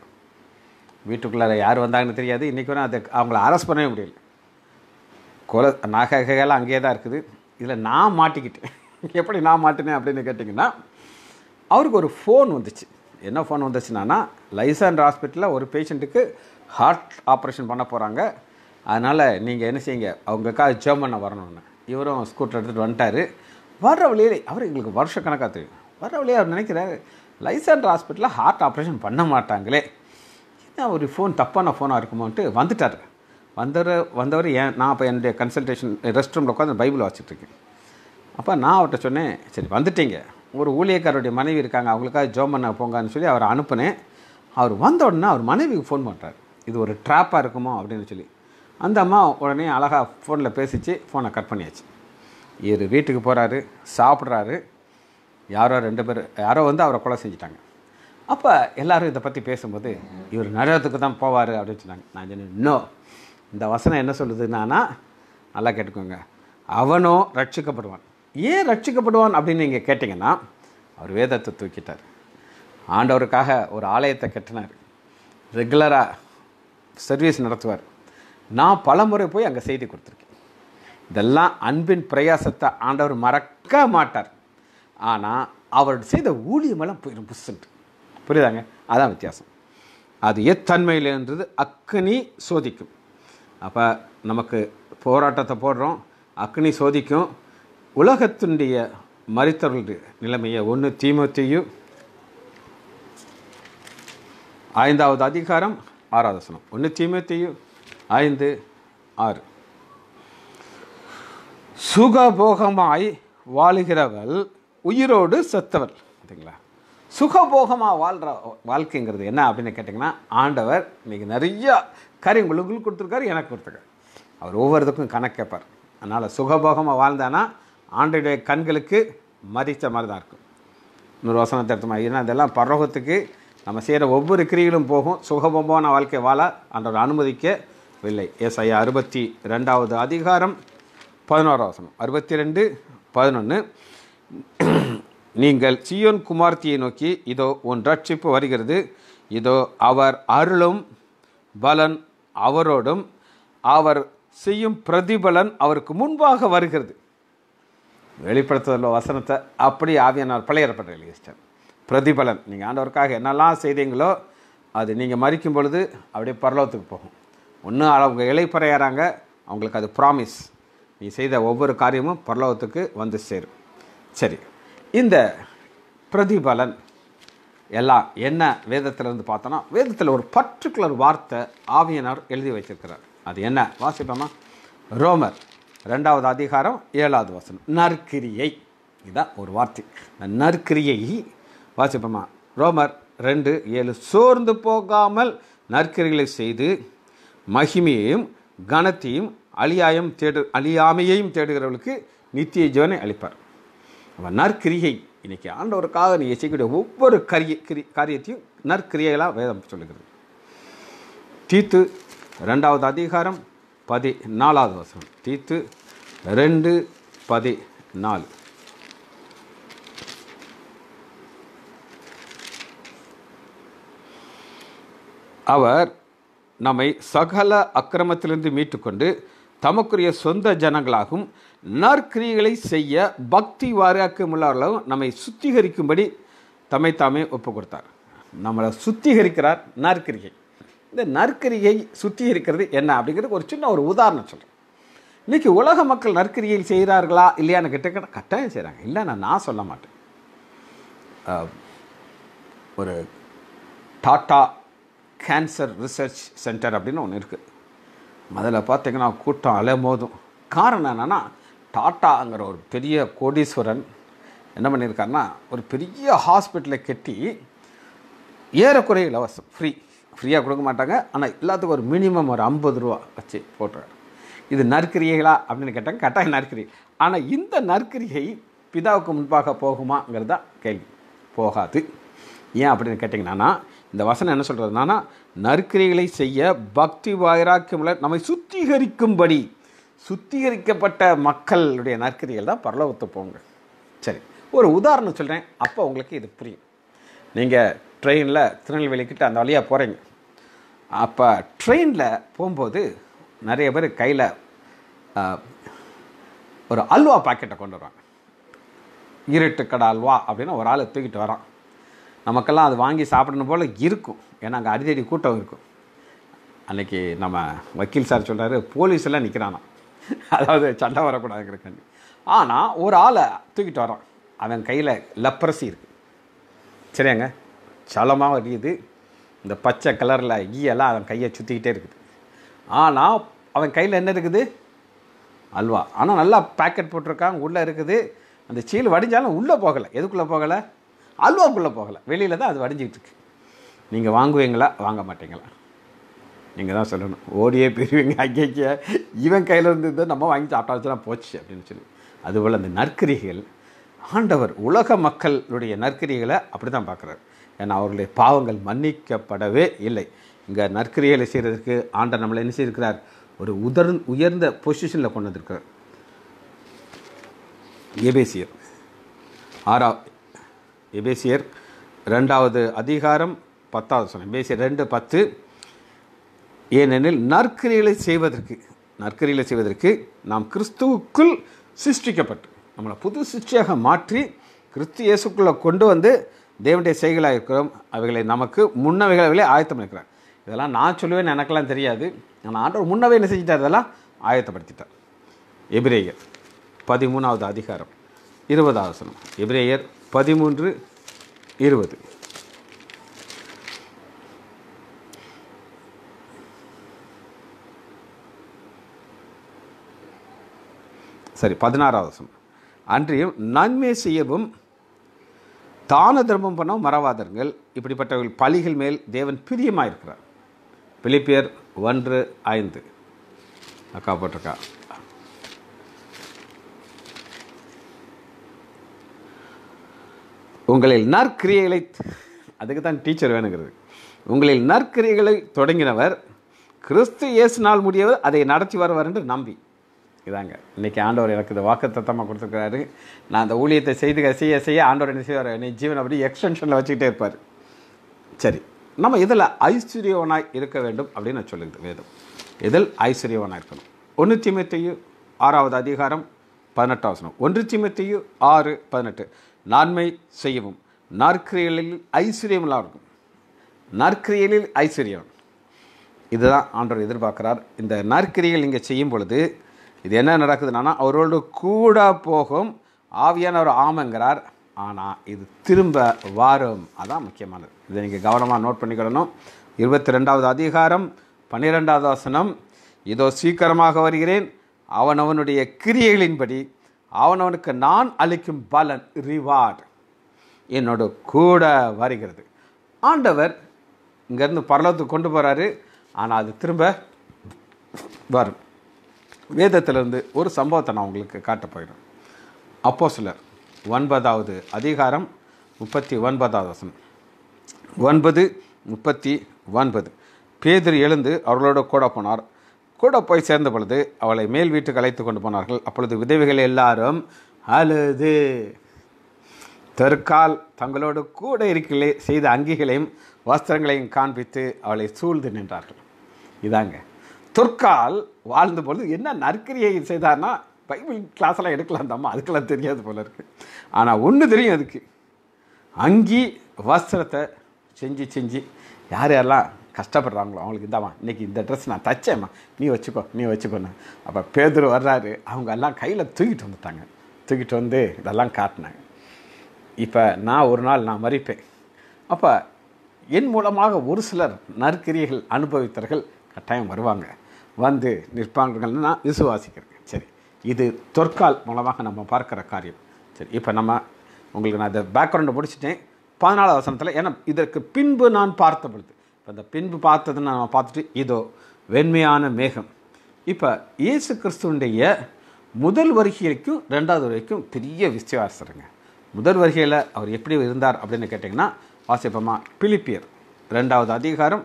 வீட்டுக்குள்ளார யார் வந்தாங்கன்னு தெரியாது இன்றைக்கி வரும் அதை அவங்கள அரெஸ்ட் பண்ணவே முடியல கொலை நகைகள் அங்கேயே தான் இருக்குது இதில் நான் மாட்டிக்கிட்டேன் எப்படி நான் மாட்டினேன் அப்படின்னு கேட்டிங்கன்னா அவருக்கு ஒரு ஃபோன் வந்துச்சு என்ன ஃபோன் வந்துச்சுன்னா லைசாண்ட் ஹாஸ்பிட்டலில் ஒரு பேஷண்ட்டுக்கு ஹார்ட் ஆப்ரேஷன் பண்ண போகிறாங்க அதனால் நீங்கள் என்ன செய்யுங்க அவங்களுக்காக பண்ண வரணும்னு இவரும் ஸ்கூட்டர் எடுத்துகிட்டு வந்துட்டார் வர்ற வழியிலே அவர் எங்களுக்கு வருஷக்கணக்காக தெரியும் வர்ற வழியே அவர் நினைக்கிறார் லைசண்ட் ஹாஸ்பிட்டலில் ஹார்ட் ஆப்ரேஷன் பண்ண மாட்டாங்களே என்ன ஒரு ஃபோன் தப்பான ஃபோனாக இருக்குமோன்ட்டு வந்துட்டார் வந்தவர் வந்தவர் ஏன் நான் அப்போ என்னுடைய கன்சல்டேஷன் ரெஸ்ட் ரூமில் உட்காந்து பைபிள் வச்சுட்ருக்கேன் அப்போ நான் அவர்கிட்ட சொன்னேன் சரி வந்துட்டீங்க ஒரு ஊழியக்காரருடைய மனைவி இருக்காங்க அவங்களுக்காக ஜோம் பண்ண போங்கன்னு சொல்லி அவரை அனுப்புனேன் அவர் வந்த உடனே அவர் மனைவிக்கு ஃபோன் பண்ணுறாரு இது ஒரு ட்ராப்பாக இருக்குமோ அப்படின்னு சொல்லி அந்த அம்மா உடனே அழகாக ஃபோனில் பேசிச்சு ஃபோனை கட் பண்ணியாச்சு இவர் வீட்டுக்கு போகிறாரு சாப்பிட்றாரு யாரோ ரெண்டு பேர் யாரோ வந்து அவரை கொலை செஞ்சிட்டாங்க அப்போ எல்லோரும் இதை பற்றி பேசும்போது இவர் நரகத்துக்கு தான் போவார் அப்படின்னு சொன்னாங்க நான் சொன்னேன் இன்னும் இந்த வசனம் என்ன சொல்லுதுன்னா நல்லா கேட்டுக்கோங்க அவனும் ரட்சிக்கப்படுவான் ஏன் ரட்சிக்கப்படுவான் அப்படின்னு நீங்கள் கேட்டிங்கன்னா அவர் வேதத்தை தூக்கிட்டார் ஆண்டவருக்காக ஒரு ஆலயத்தை கட்டினார் ரெகுலராக சர்வீஸ் நடத்துவார் நான் பல முறை போய் அங்கே செய்தி கொடுத்துருக்கேன் இதெல்லாம் அன்பின் பிரயாசத்தை ஆண்டவர் மறக்க மாட்டார் ஆனால் அவர் செய்த ஊழியமெல்லாம் போயிடும் புஷ்ஷன்ட்டு புரியுதாங்க அதான் வித்தியாசம் அது எத்தன்மையிலன்றது அக்னி சோதிக்கும் அப்போ நமக்கு போராட்டத்தை போடுறோம் அக்னி சோதிக்கும் உலகத்தினுடைய மறித்தவர்களுடைய நிலைமையை ஒன்று தீமத்தையும் ஐந்தாவது அதிகாரம் ஆராதசனம் ஒன்று தீமத்தையு ஐந்து ஆறு சுகபோகமாய் வாழுகிறவள் உயிரோடு செத்தவள் சரிங்களா சுகபோகமாக வாழ்கிற வாழ்க்கைங்கிறது என்ன அப்படின்னு கேட்டிங்கன்னா ஆண்டவர் இன்றைக்கி நிறையா காரியம் உங்களுக்கு கொடுத்துருக்காரு எனக்கு கொடுத்துருக்காரு அவர் ஒவ்வொருத்துக்கும் கணக்கேப்பார் அதனால் சுகபோகமாக வாழ்ந்தானா ஆண்டுடைய கண்களுக்கு மதித்த மாதிரி தான் இருக்கும் இன்னொரு வசனத்தை மாதிரி ஏன்னா இதெல்லாம் பரோகத்துக்கு நம்ம செய்கிற ஒவ்வொரு கிரிகளும் போகும் சுகபமான வாழ்க்கை வாழ அன்றோட அனுமதிக்கவில்லை எஸ் ஐயா அறுபத்தி ரெண்டாவது அதிகாரம் வசனம் அறுபத்தி ரெண்டு பதினொன்று நீங்கள் சியோன் குமார்த்தியை நோக்கி இதோ உன் ரட்சிப்பு வருகிறது இதோ அவர் அருளும் பலன் அவரோடும் அவர் செய்யும் பிரதிபலன் அவருக்கு முன்பாக வருகிறது வெளிப்படுத்துதல் வசனத்தை அப்படி ஆவியானார் பழையப்பட்ட எழுதிச்சிட்டேன் பிரதிபலன் நீங்கள் ஆண்டவருக்காக என்னெல்லாம் செய்தீங்களோ அது நீங்கள் மறிக்கும் பொழுது அப்படியே பரலோகத்துக்கு போகும் ஒன்று அவங்க இலைப்பறையாராங்க அவங்களுக்கு அது ப்ராமிஸ் நீ செய்த ஒவ்வொரு காரியமும் பரலோகத்துக்கு வந்து சேரும் சரி இந்த பிரதிபலன் எல்லாம் என்ன இருந்து பார்த்தோன்னா வேதத்தில் ஒரு பர்டிகுலர் வார்த்தை ஆவியனர் எழுதி வச்சிருக்கிறார் அது என்ன வாசிப்போமா ரோமர் ரெண்டாவது அதிகாரம் ஏழாவது வசனம் நற்கிரியை இதுதான் ஒரு வார்த்தை நற்கிரியை வாசிப்போமா ரோமர் ரெண்டு ஏழு சோர்ந்து போகாமல் நற்கரிகளை செய்து மகிமையையும் கனத்தையும் அழியாயம் தேடு அழியாமையையும் தேடுகிறவர்களுக்கு நித்திய ஜீவனை அளிப்பார் அவன் நற்கிரியை இன்றைக்கி ஆண்டவருக்காக நீங்கள் செய்யக்கூடிய ஒவ்வொரு கரிய கிரி காரியத்தையும் நற்கிரியைகளாக வேதம் சொல்லுகிறது தீத்து ரெண்டாவது அதிகாரம் பதி நாலாவது வசனம் தீத்து ரெண்டு பதி நாலு அவர் நம்மை சகல அக்கிரமத்திலிருந்து மீட்டுக்கொண்டு தமக்குரிய சொந்த ஜனங்களாகவும் நற்கிரியைகளை செய்ய பக்தி வாரியாக்கமுள்ளவர்களும் நம்மை சுத்திகரிக்கும்படி தம்மை தாமே ஒப்பு கொடுத்தார் நம்மளை சுத்திகரிக்கிறார் நற்கிரிகை இந்த நற்கிரியை சுத்திகரிக்கிறது என்ன அப்படிங்கிறது ஒரு சின்ன ஒரு உதாரணம் சொல்கிறேன் இன்றைக்கி உலக மக்கள் நற்கிரியை செய்கிறார்களா இல்லையான்னு கிட்ட கட்டாயம் செய்கிறாங்க இல்லை நான் நான் சொல்ல மாட்டேன் ஒரு டாட்டா கேன்சர் ரிசர்ச் சென்டர் அப்படின்னு ஒன்று இருக்குது முதல்ல பார்த்திங்கன்னா கூட்டம் அலைமோதும் காரணம் என்னென்னா டாட்டாங்கிற ஒரு பெரிய கோடீஸ்வரன் என்ன பண்ணியிருக்காருன்னா ஒரு பெரிய ஹாஸ்பிட்டலை கட்டி ஏறக்குறைய இலவசம் ஃப்ரீ ஃப்ரீயாக கொடுக்க மாட்டாங்க ஆனால் எல்லாத்துக்கும் ஒரு மினிமம் ஒரு ஐம்பது ரூபா வச்சு போட்டுறாரு இது நற்கிரியைகளா அப்படின்னு கேட்டாங்க கட்டாயம் நற்கிரி ஆனால் இந்த நற்கிரியை பிதாவுக்கு முன்பாக போகுமாங்கிறதா கேள்வி போகாது ஏன் அப்படின்னு கேட்டிங்கன்னா இந்த வசனம் என்ன சொல்கிறதுனா நற்கிரைகளை செய்ய பக்தி வைராக்கியமில் நம்மை சுத்திகரிக்கும்படி சுத்திகரிக்கப்பட்ட மக்களுடைய நற்கிரைகள் தான் பரலோகத்து போங்க சரி ஒரு உதாரணம் சொல்கிறேன் அப்போ உங்களுக்கு இது புரியும் நீங்கள் ட்ரெயினில் திருநெல்வேலிக்கிட்ட அந்த வழியாக போகிறீங்க அப்போ ட்ரெயினில் போகும்போது நிறைய பேர் கையில் ஒரு அல்வா பாக்கெட்டை கொண்டு வருவாங்க இருட்டு கடை அல்வா அப்படின்னு ஒரு ஆளை தூக்கிட்டு வரான் நமக்கெல்லாம் அது வாங்கி சாப்பிடணும் போல் இருக்கும் ஏன்னா அங்கே அடிதடி கூட்டம் இருக்கும் அன்றைக்கி நம்ம வக்கீல் சார் சொல்கிறாரு போலீஸ் எல்லாம் நிற்கிறானா அதாவது சண்டை வரக்கூடாதுங்கிறக்காண்டி ஆனால் ஒரு ஆளை தூக்கிட்டு வரான் அவன் கையில் லப்பரசி இருக்குது சரியாங்க சலமாக வடியுது இந்த பச்சை கலரில் ஈயெல்லாம் அவன் கையை சுற்றிக்கிட்டே இருக்குது ஆனால் அவன் கையில் என்ன இருக்குது அல்வா ஆனால் நல்லா பேக்கெட் போட்டிருக்கான் உள்ளே இருக்குது அந்த சீல் வடிஞ்சாலும் உள்ளே போகலை எதுக்குள்ளே போகலை அல்வாவுக்குள்ளே போகலை வெளியில் தான் அது வடிஞ்சிக்கிட்டு இருக்கு நீங்கள் வாங்குவீங்களா வாங்க மாட்டீங்களா நீங்கள் தான் சொல்லணும் ஓடியே பெறுவீங்க அங்கேயே இவன் கையில் இருந்து நம்ம வாங்கி சாப்பிட்டாச்சுன்னா போச்சு அப்படின்னு சொல்லி அதுபோல் அந்த நற்கரிகள் ஆண்டவர் உலக மக்களுடைய நற்கரிகளை அப்படி தான் பார்க்குறாரு ஏன்னா அவர்களுடைய பாவங்கள் மன்னிக்கப்படவே இல்லை இங்கே நற்கரிகளை செய்கிறதுக்கு ஆண்டர் நம்மளை என்ன செய்திருக்கிறார் ஒரு உதர் உயர்ந்த பொசிஷனில் கொண்டு வந்திருக்கிறார் ஏபேசியர் ஆறாவது எபேசியர் ரெண்டாவது அதிகாரம் பத்தாவது சனம் எபேசியர் ரெண்டு பத்து ஏனெனில் நற்கிரிகளை செய்வதற்கு நற்கரிகளை செய்வதற்கு நாம் கிறிஸ்துவுக்குள் சிருஷ்டிக்கப்பட்டு நம்மளை புது சிருஷ்டியாக மாற்றி கிறிஸ்து இயேசுக்குள்ளே கொண்டு வந்து தேவனுடைய செய்களாக இருக்கிறோம் அவைகளை நமக்கு முன்னவைகளை ஆயத்தம் இருக்கிறார் இதெல்லாம் நான் சொல்லுவேன் எனக்கெல்லாம் தெரியாது ஆனால் ஆண்டவர் முன்னவே என்ன செஞ்சிட்டார் இதெல்லாம் ஆயத்தப்படுத்திட்டார் எபிரேயர் பதிமூணாவது அதிகாரம் இருபதாவது சனம் எபிரேயர் பதிமூன்று இருபது சரி பதினாறாவது அன்றியும் நன்மை செய்யவும் தான தர்மம் பண்ணவும் மறவாதர்கள் இப்படிப்பட்டவர்கள் பலிகள் மேல் தேவன் பிரியமாக பிலிப்பியர் ஒன்று ஐந்து அக்கா போட்டிருக்கா உங்களில் நற்கிரியைகளை அதுக்கு தான் டீச்சர் வேணுங்கிறது உங்களில் நற்கிரியைகளை தொடங்கினவர் கிறிஸ்து இயேசு நாள் முடியவர் அதை நடத்தி வருவார் என்று நம்பி இதாங்க இன்றைக்கி ஆண்டவர் எனக்கு இந்த வாக்கு தத்தமாக கொடுத்துருக்கிறாரு நான் அந்த ஊழியத்தை செய்து செய்ய செய்ய ஆண்டவர் என்ன செய்வார் என்னை ஜீவன் அப்படி எக்ஸ்டென்ஷனில் வச்சுக்கிட்டே இருப்பார் சரி நம்ம இதில் ஐஸ்வர்யவனாக இருக்க வேண்டும் அப்படின்னு நான் சொல்லுது வேதம் இதில் ஐஸ்வர்யவனாக இருக்கணும் ஒன்று திமுத்தையும் ஆறாவது அதிகாரம் பதினெட்டாவசனம் ஒன்று திமுத்தையும் ஆறு பதினெட்டு நான்மை செய்யவும் நற்கிரியலில் ஐஸ்வர்யம் இருக்கும் நற்கிரியலில் ஐஸ்வர்யம் இதுதான் ஆண்டவர் எதிர்பார்க்கிறார் இந்த நற்கிரியல் இங்கே செய்யும் பொழுது இது என்ன நடக்குதுன்னா அவரோடு கூட போகும் ஆவியானவர் ஆமைங்கிறார் ஆனால் இது திரும்ப வாரம் அதான் முக்கியமானது இதை நீங்கள் கவனமாக நோட் பண்ணிக்கிடணும் இருபத்தி ரெண்டாவது அதிகாரம் பன்னிரெண்டாவது வசனம் இதோ சீக்கிரமாக வருகிறேன் அவன் அவனுடைய கிரியைகளின்படி அவனவனுக்கு நான் அளிக்கும் பலன் ரிவார்டு என்னோட கூட வருகிறது ஆண்டவர் இங்கேருந்து பரலத்துக்கு கொண்டு போகிறாரு ஆனால் அது திரும்ப வரும் வேதத்திலிருந்து ஒரு சம்பவத்தை நான் உங்களுக்கு காட்ட போயிடும் அப்போ சிலர் ஒன்பதாவது அதிகாரம் முப்பத்தி ஒன்பதாவது வசனம் ஒன்பது முப்பத்தி ஒன்பது பேதிரி எழுந்து அவர்களோட கூட போனார் கூட போய் சேர்ந்த பொழுது அவளை மேல் வீட்டுக்கு அழைத்து கொண்டு போனார்கள் அப்பொழுது விதவிகள் எல்லாரும் அழுது தெற்கால் தங்களோடு கூட இருக்கலே செய்த அங்கிகளையும் வஸ்திரங்களையும் காண்பித்து அவளை சூழ்ந்து நின்றார்கள் இதாங்க தொற்கால் வாழ்ந்த பொழுது என்ன நற்கிரியை செய்தார்னா பைபிள் கிளாஸ்லாம் எடுக்கலாம் தம்மா அதுக்கெல்லாம் தெரியாது போல இருக்குது ஆனால் ஒன்று தெரியும் அதுக்கு அங்கி வஸ்திரத்தை செஞ்சு செஞ்சு யார் யாரெல்லாம் கஷ்டப்படுறாங்களோ அவங்களுக்கு இந்தாமா இன்றைக்கி இந்த ட்ரெஸ் நான் தைச்சேம்மா நீ வச்சுக்கோ நீ வச்சுக்கோன்னு அப்போ பேதர் வர்றாரு அவங்க எல்லாம் கையில் தூக்கிட்டு வந்துட்டாங்க தூக்கிட்டு வந்து இதெல்லாம் காட்டினாங்க இப்போ நான் ஒரு நாள் நான் மறிப்பேன் அப்போ என் மூலமாக ஒரு சிலர் நற்கிரியர்கள் அனுபவித்தவர்கள் கட்டாயம் வருவாங்க வந்து நிற்பாங்கள்னு நான் விசுவாசிக்கிறேன் சரி இது தொற்கால் மூலமாக நம்ம பார்க்குற காரியம் சரி இப்போ நம்ம உங்களுக்கு நான் இதை பேக்ரவுண்டை முடிச்சுட்டேன் பதினாலாவது வசனத்தில் ஏன்னா இதற்கு பின்பு நான் பார்த்த பொழுது இப்போ அந்த பின்பு பார்த்ததுன்னு நம்ம பார்த்துட்டு இதோ வெண்மையான மேகம் இப்போ இயேசு கிறிஸ்துவனுடைய முதல் வருகைக்கும் ரெண்டாவது வரைக்கும் பெரிய விசுவாசருங்க முதல் வருகையில் அவர் எப்படி இருந்தார் அப்படின்னு கேட்டிங்கன்னா வாசிப்பமா பிலிப்பியர் ரெண்டாவது அதிகாரம்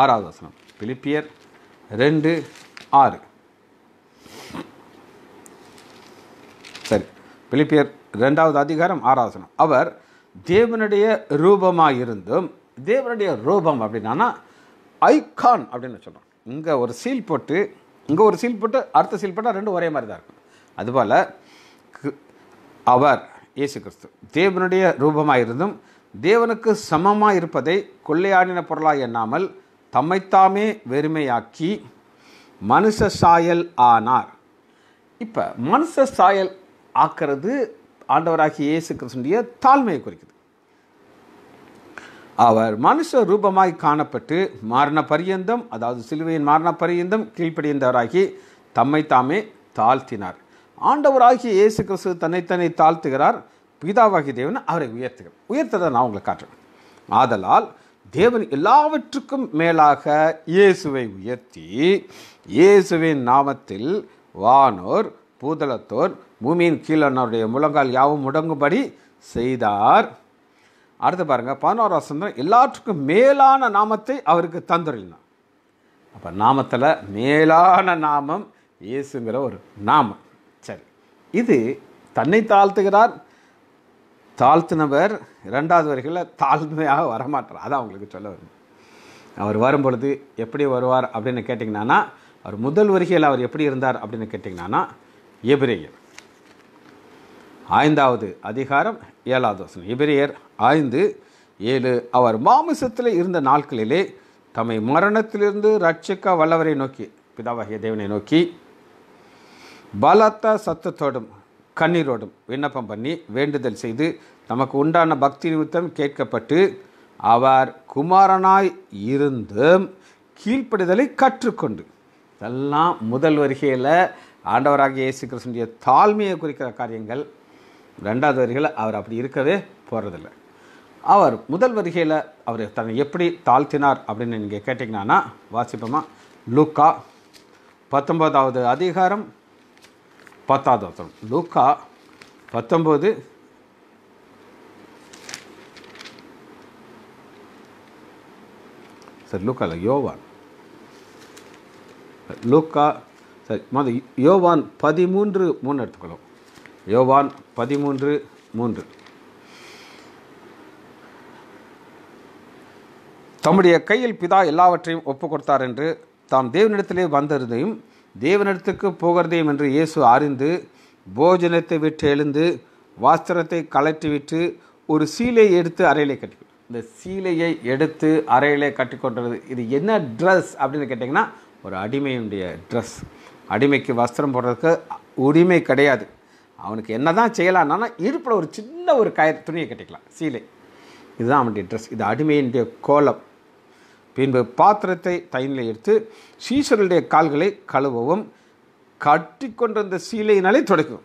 ஆறாவது வசனம் பிலிப்பியர் ரெண்டு ஆறு சரி பிலிப்பியர் ரெண்டாவது அதிகாரம் ஆறாவது வசனம் அவர் தேவனுடைய ரூபமாக இருந்தும் தேவனுடைய ரூபம் அப்படின்னா ஐகான் அப்படின்னு சொல்கிறோம் இங்கே ஒரு சீல் போட்டு இங்கே ஒரு சீல் போட்டு அடுத்த சீல் போட்டால் ரெண்டும் ஒரே மாதிரி தான் இருக்கும் அதுபோல் அவர் இயேசு கிறிஸ்து தேவனுடைய ரூபமாக இருந்தும் தேவனுக்கு சமமாக இருப்பதை கொள்ளையாடின பொருளாக எண்ணாமல் தம்மைத்தாமே வெறுமையாக்கி மனுஷ சாயல் ஆனார் இப்போ மனுஷ சாயல் ஆக்கிறது ஆண்டவராகிய இயேசு கிறிஸ்துடைய தாழ்மையை குறிக்குது அவர் மனுஷ ரூபமாய் காணப்பட்டு மரண பரியந்தம் அதாவது சிலுவையின் மரண பரியந்தம் கீழ்ப்படியந்தவராகி தம்மை தாமே தாழ்த்தினார் ஆண்டவராகிய இயேசு கிறிஸ்து தன்னைத்தன்னை தாழ்த்துகிறார் பிதாவாகி தேவன் அவரை உயர்த்துகிறார் உயர்த்ததை நான் உங்களுக்கு காட்டுறேன் ஆதலால் தேவன் எல்லாவற்றுக்கும் மேலாக இயேசுவை உயர்த்தி இயேசுவின் நாமத்தில் வானோர் பூதளத்தோர் பூமியின் கீழ் முழங்கால் யாவும் முடங்கும்படி செய்தார் அடுத்து பாருங்கள் பதினோரா சந்திரன் எல்லாற்றுக்கும் மேலான நாமத்தை அவருக்கு தந்துருந்தான் அப்போ நாமத்தில் மேலான நாமம் இயேசுங்கிற ஒரு நாமம் சரி இது தன்னை தாழ்த்துகிறார் தாழ்த்தினவர் இரண்டாவது வரிகளில் தாழ்மையாக வரமாட்டார் அதான் அவங்களுக்கு சொல்ல வரும் அவர் வரும்பொழுது எப்படி வருவார் அப்படின்னு கேட்டிங்கன்னா அவர் முதல் வருகையில் அவர் எப்படி இருந்தார் அப்படின்னு கேட்டிங்கன்னா எபிரேயர் ஐந்தாவது அதிகாரம் ஏழாவது வசனம் எபிரியர் ஐந்து ஏழு அவர் மாமிசத்தில் இருந்த நாட்களிலே தம்மை மரணத்திலிருந்து ரட்சிக்க வல்லவரை நோக்கி பிதாவாகிய தேவனை நோக்கி பலத்த சத்தத்தோடும் கண்ணீரோடும் விண்ணப்பம் பண்ணி வேண்டுதல் செய்து நமக்கு உண்டான பக்தி நிமித்தம் கேட்கப்பட்டு அவர் குமாரனாய் இருந்தும் கீழ்ப்படுதலை கற்றுக்கொண்டு இதெல்லாம் முதல் வருகையில் ஆண்டவராகிய இயேசு கிருஷ்ணனுடைய தாழ்மையை குறிக்கிற காரியங்கள் ரெண்டாவது வரிகையில் அவர் அப்படி இருக்கவே போகிறதில்ல அவர் முதல் வரிகையில் அவர் தன்னை எப்படி தாழ்த்தினார் அப்படின்னு நீங்கள் கேட்டிங்கன்னா வாசிப்போமா லூக்கா பத்தொம்பதாவது அதிகாரம் பத்தாவது வசனம் லூக்கா பத்தொம்போது சரி இல்லை யோவான் லூக்கா சரி மொதல் யோவான் பதிமூன்று மூணு எடுத்துக்கணும் யோவான் பதிமூன்று மூன்று தம்முடைய கையில் பிதா எல்லாவற்றையும் ஒப்பு கொடுத்தார் என்று தாம் தேவனிடத்திலே வந்ததையும் தேவனிடத்துக்கு போகிறதையும் என்று இயேசு அறிந்து போஜனத்தை விட்டு எழுந்து வாஸ்திரத்தை விட்டு ஒரு சீலையை எடுத்து அறையிலே கட்டி இந்த சீலையை எடுத்து அறையிலே கட்டி கொண்டது இது என்ன ட்ரெஸ் அப்படின்னு கேட்டிங்கன்னா ஒரு அடிமையுடைய ட்ரெஸ் அடிமைக்கு வஸ்திரம் போடுறதுக்கு உரிமை கிடையாது அவனுக்கு என்ன தான் செய்யலான்னா இருப்பில் ஒரு சின்ன ஒரு கய துணியை கட்டிக்கலாம் சீலை இதுதான் அவனுடைய ட்ரெஸ் இது அடிமையினுடைய கோலம் பின்பு பாத்திரத்தை தைனில் எடுத்து ஸ்ரீஸ்வரனுடைய கால்களை கழுவவும் கட்டி கொண்டிருந்த சீலையினாலே துடைக்கும்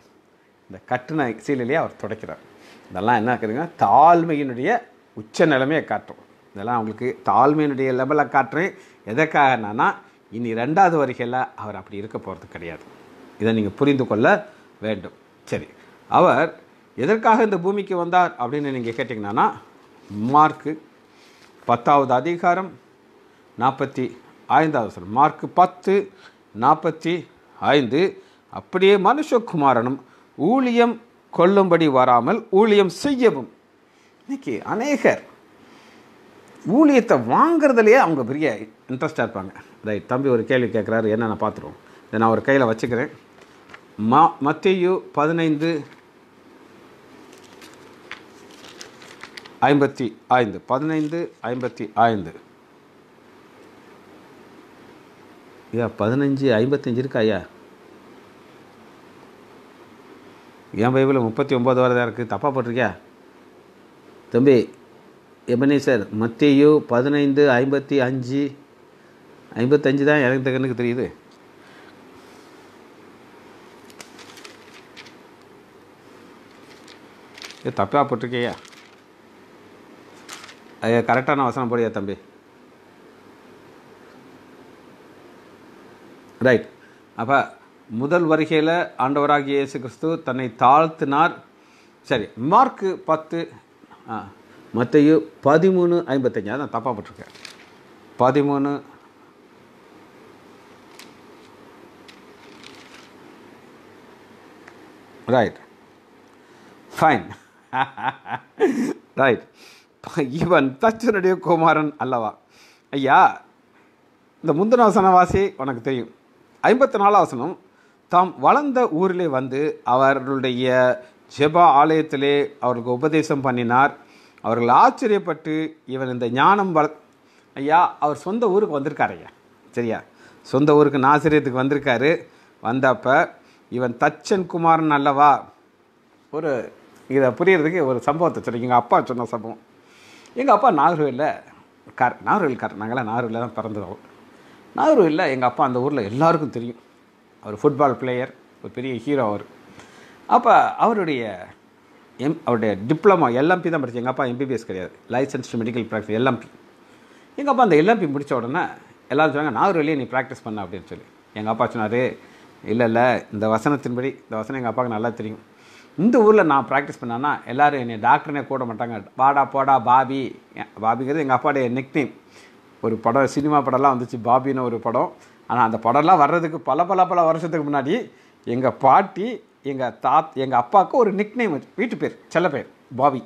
இந்த கட்டின சீலையிலே அவர் துடைக்கிறார் இதெல்லாம் என்ன இருக்குதுங்க தாழ்மையினுடைய உச்ச நிலைமையை காட்டும் இதெல்லாம் அவங்களுக்கு தாழ்மையினுடைய லெவலை காட்டுறேன் எதற்காக என்னன்னா இனி ரெண்டாவது வருகையில் அவர் அப்படி இருக்க போகிறது கிடையாது இதை நீங்கள் புரிந்து கொள்ள வேண்டும் சரி அவர் எதற்காக இந்த பூமிக்கு வந்தார் அப்படின்னு நீங்கள் கேட்டிங்கன்னா மார்க்கு பத்தாவது அதிகாரம் நாற்பத்தி ஐந்தாவது சொல் மார்க்கு பத்து நாற்பத்தி ஐந்து அப்படியே மனுஷகுமாரனும் ஊழியம் கொல்லும்படி வராமல் ஊழியம் செய்யவும் இன்னைக்கு அநேகர் ஊழியத்தை வாங்கிறதுலையே அவங்க பெரிய இன்ட்ரெஸ்டாக இருப்பாங்க ரைட் தம்பி ஒரு கேள்வி கேட்குறாரு என்ன நான் பார்த்துருவோம் இதை நான் ஒரு கையில் வச்சுக்கிறேன் மத்தியு பதினைந்து ஐம்பத்தி ஐந்து பதினைந்து ஐம்பத்தி ஐந்து ஐயா பதினஞ்சு ஐம்பத்தஞ்சு இருக்கா ஐயா என் பைபிளில் முப்பத்தி ஒம்பது வரதாக இருக்குது தப்பாக போட்டிருக்கியா தம்பி எப்படி சார் மத்தியு பதினைந்து ஐம்பத்தி அஞ்சு ஐம்பத்தஞ்சு தான் எனக்கு கண்ணுக்கு தெரியுது ஏ தப்பாக போட்டிருக்கியா அது கரெக்டான வசனம் போடியா தம்பி ரைட் அப்போ முதல் வருகையில் ஆண்டவராகிய இயேசு கிறிஸ்து தன்னை தாழ்த்தினார் சரி மார்க்கு பத்து ஆ மற்றையு பதிமூணு ஐம்பத்தஞ்சு அதான் தப்பாக போட்டிருக்கேன் பதிமூணு ரைட் ஃபைன் ரைட் இவன் தச்சனுடைய குமாரன் அல்லவா ஐயா இந்த முந்தின வசனவாசி உனக்கு தெரியும் ஐம்பத்தி நாலாம் தாம் வளர்ந்த ஊரிலே வந்து அவர்களுடைய ஜெபா ஆலயத்திலே அவர்களுக்கு உபதேசம் பண்ணினார் அவர்கள் ஆச்சரியப்பட்டு இவன் இந்த ஞானம் வள ஐயா அவர் சொந்த ஊருக்கு வந்திருக்கார் ஐயா சரியா சொந்த ஊருக்கு நாசிரியத்துக்கு வந்திருக்காரு வந்தப்போ இவன் தச்சன் குமாரன் அல்லவா ஒரு இதை புரியறதுக்கு ஒரு சம்பவத்தை சொல்லிங்க எங்கள் அப்பா சொன்ன சம்பவம் எங்கள் அப்பா நாகர்கோவிலில் கார் கார் நாங்களாம் நாகர்கோவிலில் தான் பிறந்தோம் நாகர்கோவிலில் எங்கள் அப்பா அந்த ஊரில் எல்லாருக்கும் தெரியும் அவர் ஃபுட்பால் பிளேயர் ஒரு பெரிய ஹீரோ அவர் அப்போ அவருடைய எம் அவருடைய டிப்ளமோ எல்எம்பி தான் படிச்சு எங்கள் அப்பா எம்பிபிஎஸ் கிடையாது லைசன்ஸ்டு மெடிக்கல் ப்ராக்டிஸ் எல்எம்பி எங்கள் அப்பா அந்த எல்எம்பி முடித்த உடனே எல்லோரும் சொன்னாங்க நாகர்வழியே நீ ப்ராக்டிஸ் பண்ண அப்படின்னு சொல்லி எங்கள் அப்பா சொன்னார் இல்லை இல்லை இந்த வசனத்தின்படி இந்த வசனம் எங்கள் அப்பாவுக்கு நல்லா தெரியும் இந்த ஊரில் நான் ப்ராக்டிஸ் பண்ணேன்னா எல்லோரும் என்னை டாக்டர்னே கூட மாட்டாங்க வாடா போடா பாபி பாபிங்கிறது எங்கள் அப்பாடைய நிக்னேம் ஒரு படம் சினிமா படம்லாம் வந்துச்சு பாபின்னு ஒரு படம் ஆனால் அந்த படம்லாம் வர்றதுக்கு பல பல பல வருஷத்துக்கு முன்னாடி எங்கள் பாட்டி எங்கள் தாத் எங்கள் அப்பாவுக்கு ஒரு நிக்னேம் வீட்டு பேர் செல்ல பேர் பாபி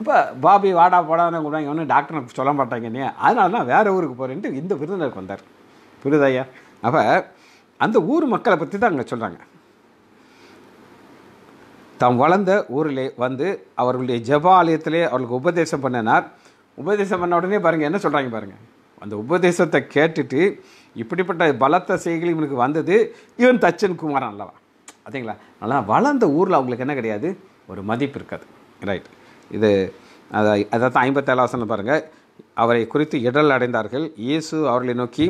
இப்போ பாபி வாடா போடான்னு கூட ஒன்றும் டாக்டர் சொல்ல மாட்டாங்க இல்லையா அதனால தான் வேறு ஊருக்கு போகிறேன்ட்டு இந்த விருந்தினருக்கு வந்தார் புரியுதாயா அப்போ அந்த ஊர் மக்களை பற்றி தான் அங்கே சொல்கிறாங்க தாம் வளர்ந்த ஊரிலே வந்து அவர்களுடைய ஜப ஆலயத்திலே அவர்களுக்கு உபதேசம் பண்ணினார் உபதேசம் பண்ண உடனே பாருங்கள் என்ன சொல்கிறாங்க பாருங்கள் அந்த உபதேசத்தை கேட்டுட்டு இப்படிப்பட்ட பலத்த செய்கள் இவனுக்கு வந்தது இவன் தச்சன் குமாரன் அல்லவா அதேங்களா ஆனால் வளர்ந்த ஊரில் அவங்களுக்கு என்ன கிடையாது ஒரு மதிப்பு இருக்காது ரைட் இது அதை அதை தான் ஐம்பத்தேழாவசனம் பாருங்கள் அவரை குறித்து இடல் அடைந்தார்கள் இயேசு அவர்களை நோக்கி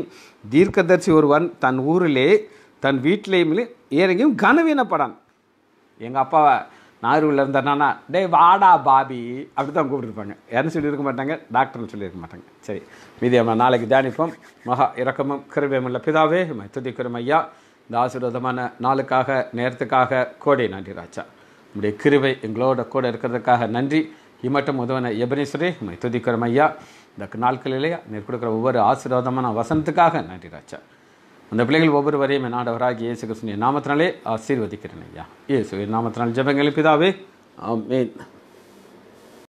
தீர்க்கதர்சி ஒருவன் தன் ஊரிலே தன் வீட்டிலேயுமே இறங்கியும் கனவீனப்படான் எங்கள் அப்பா நாகூரில் இருந்தேன்னா டே வாடா பாபி அப்படி தான் கூப்பிட்டுருப்பாங்க என்ன சொல்லியிருக்க மாட்டாங்க டாக்டர்னு சொல்லியிருக்க மாட்டாங்க சரி மீதி நம்ம நாளைக்கு தியானிப்போம் மகா இறக்கமும் இல்லை பிதாவே துதிக்கிறோம் ஐயா இந்த ஆசீர்வாதமான நாளுக்காக நேரத்துக்காக கோடை நன்றி ராஜா நம்முடைய கிருவை எங்களோட கூட இருக்கிறதுக்காக நன்றி இமட்டம் உதவன எபனேஸ்வரே உண்மை துதிக்கிறோம் ஐயா இந்த நாட்களிலேயே நீர் கொடுக்குற ஒவ்வொரு ஆசீர்வாதமான வசனத்துக்காக நன்றி ராஜா அந்த பிள்ளைகள் ஒவ்வொரு வரையும் என் ஆண்டவராக இயேசு கிருஷ்ணன் நாமத்தினாலே ஆசீர்வதிக்கிறேன் ஐயா இயேசு நாமத்தினால் ஜபங்கள் இதாவே ஆமேன்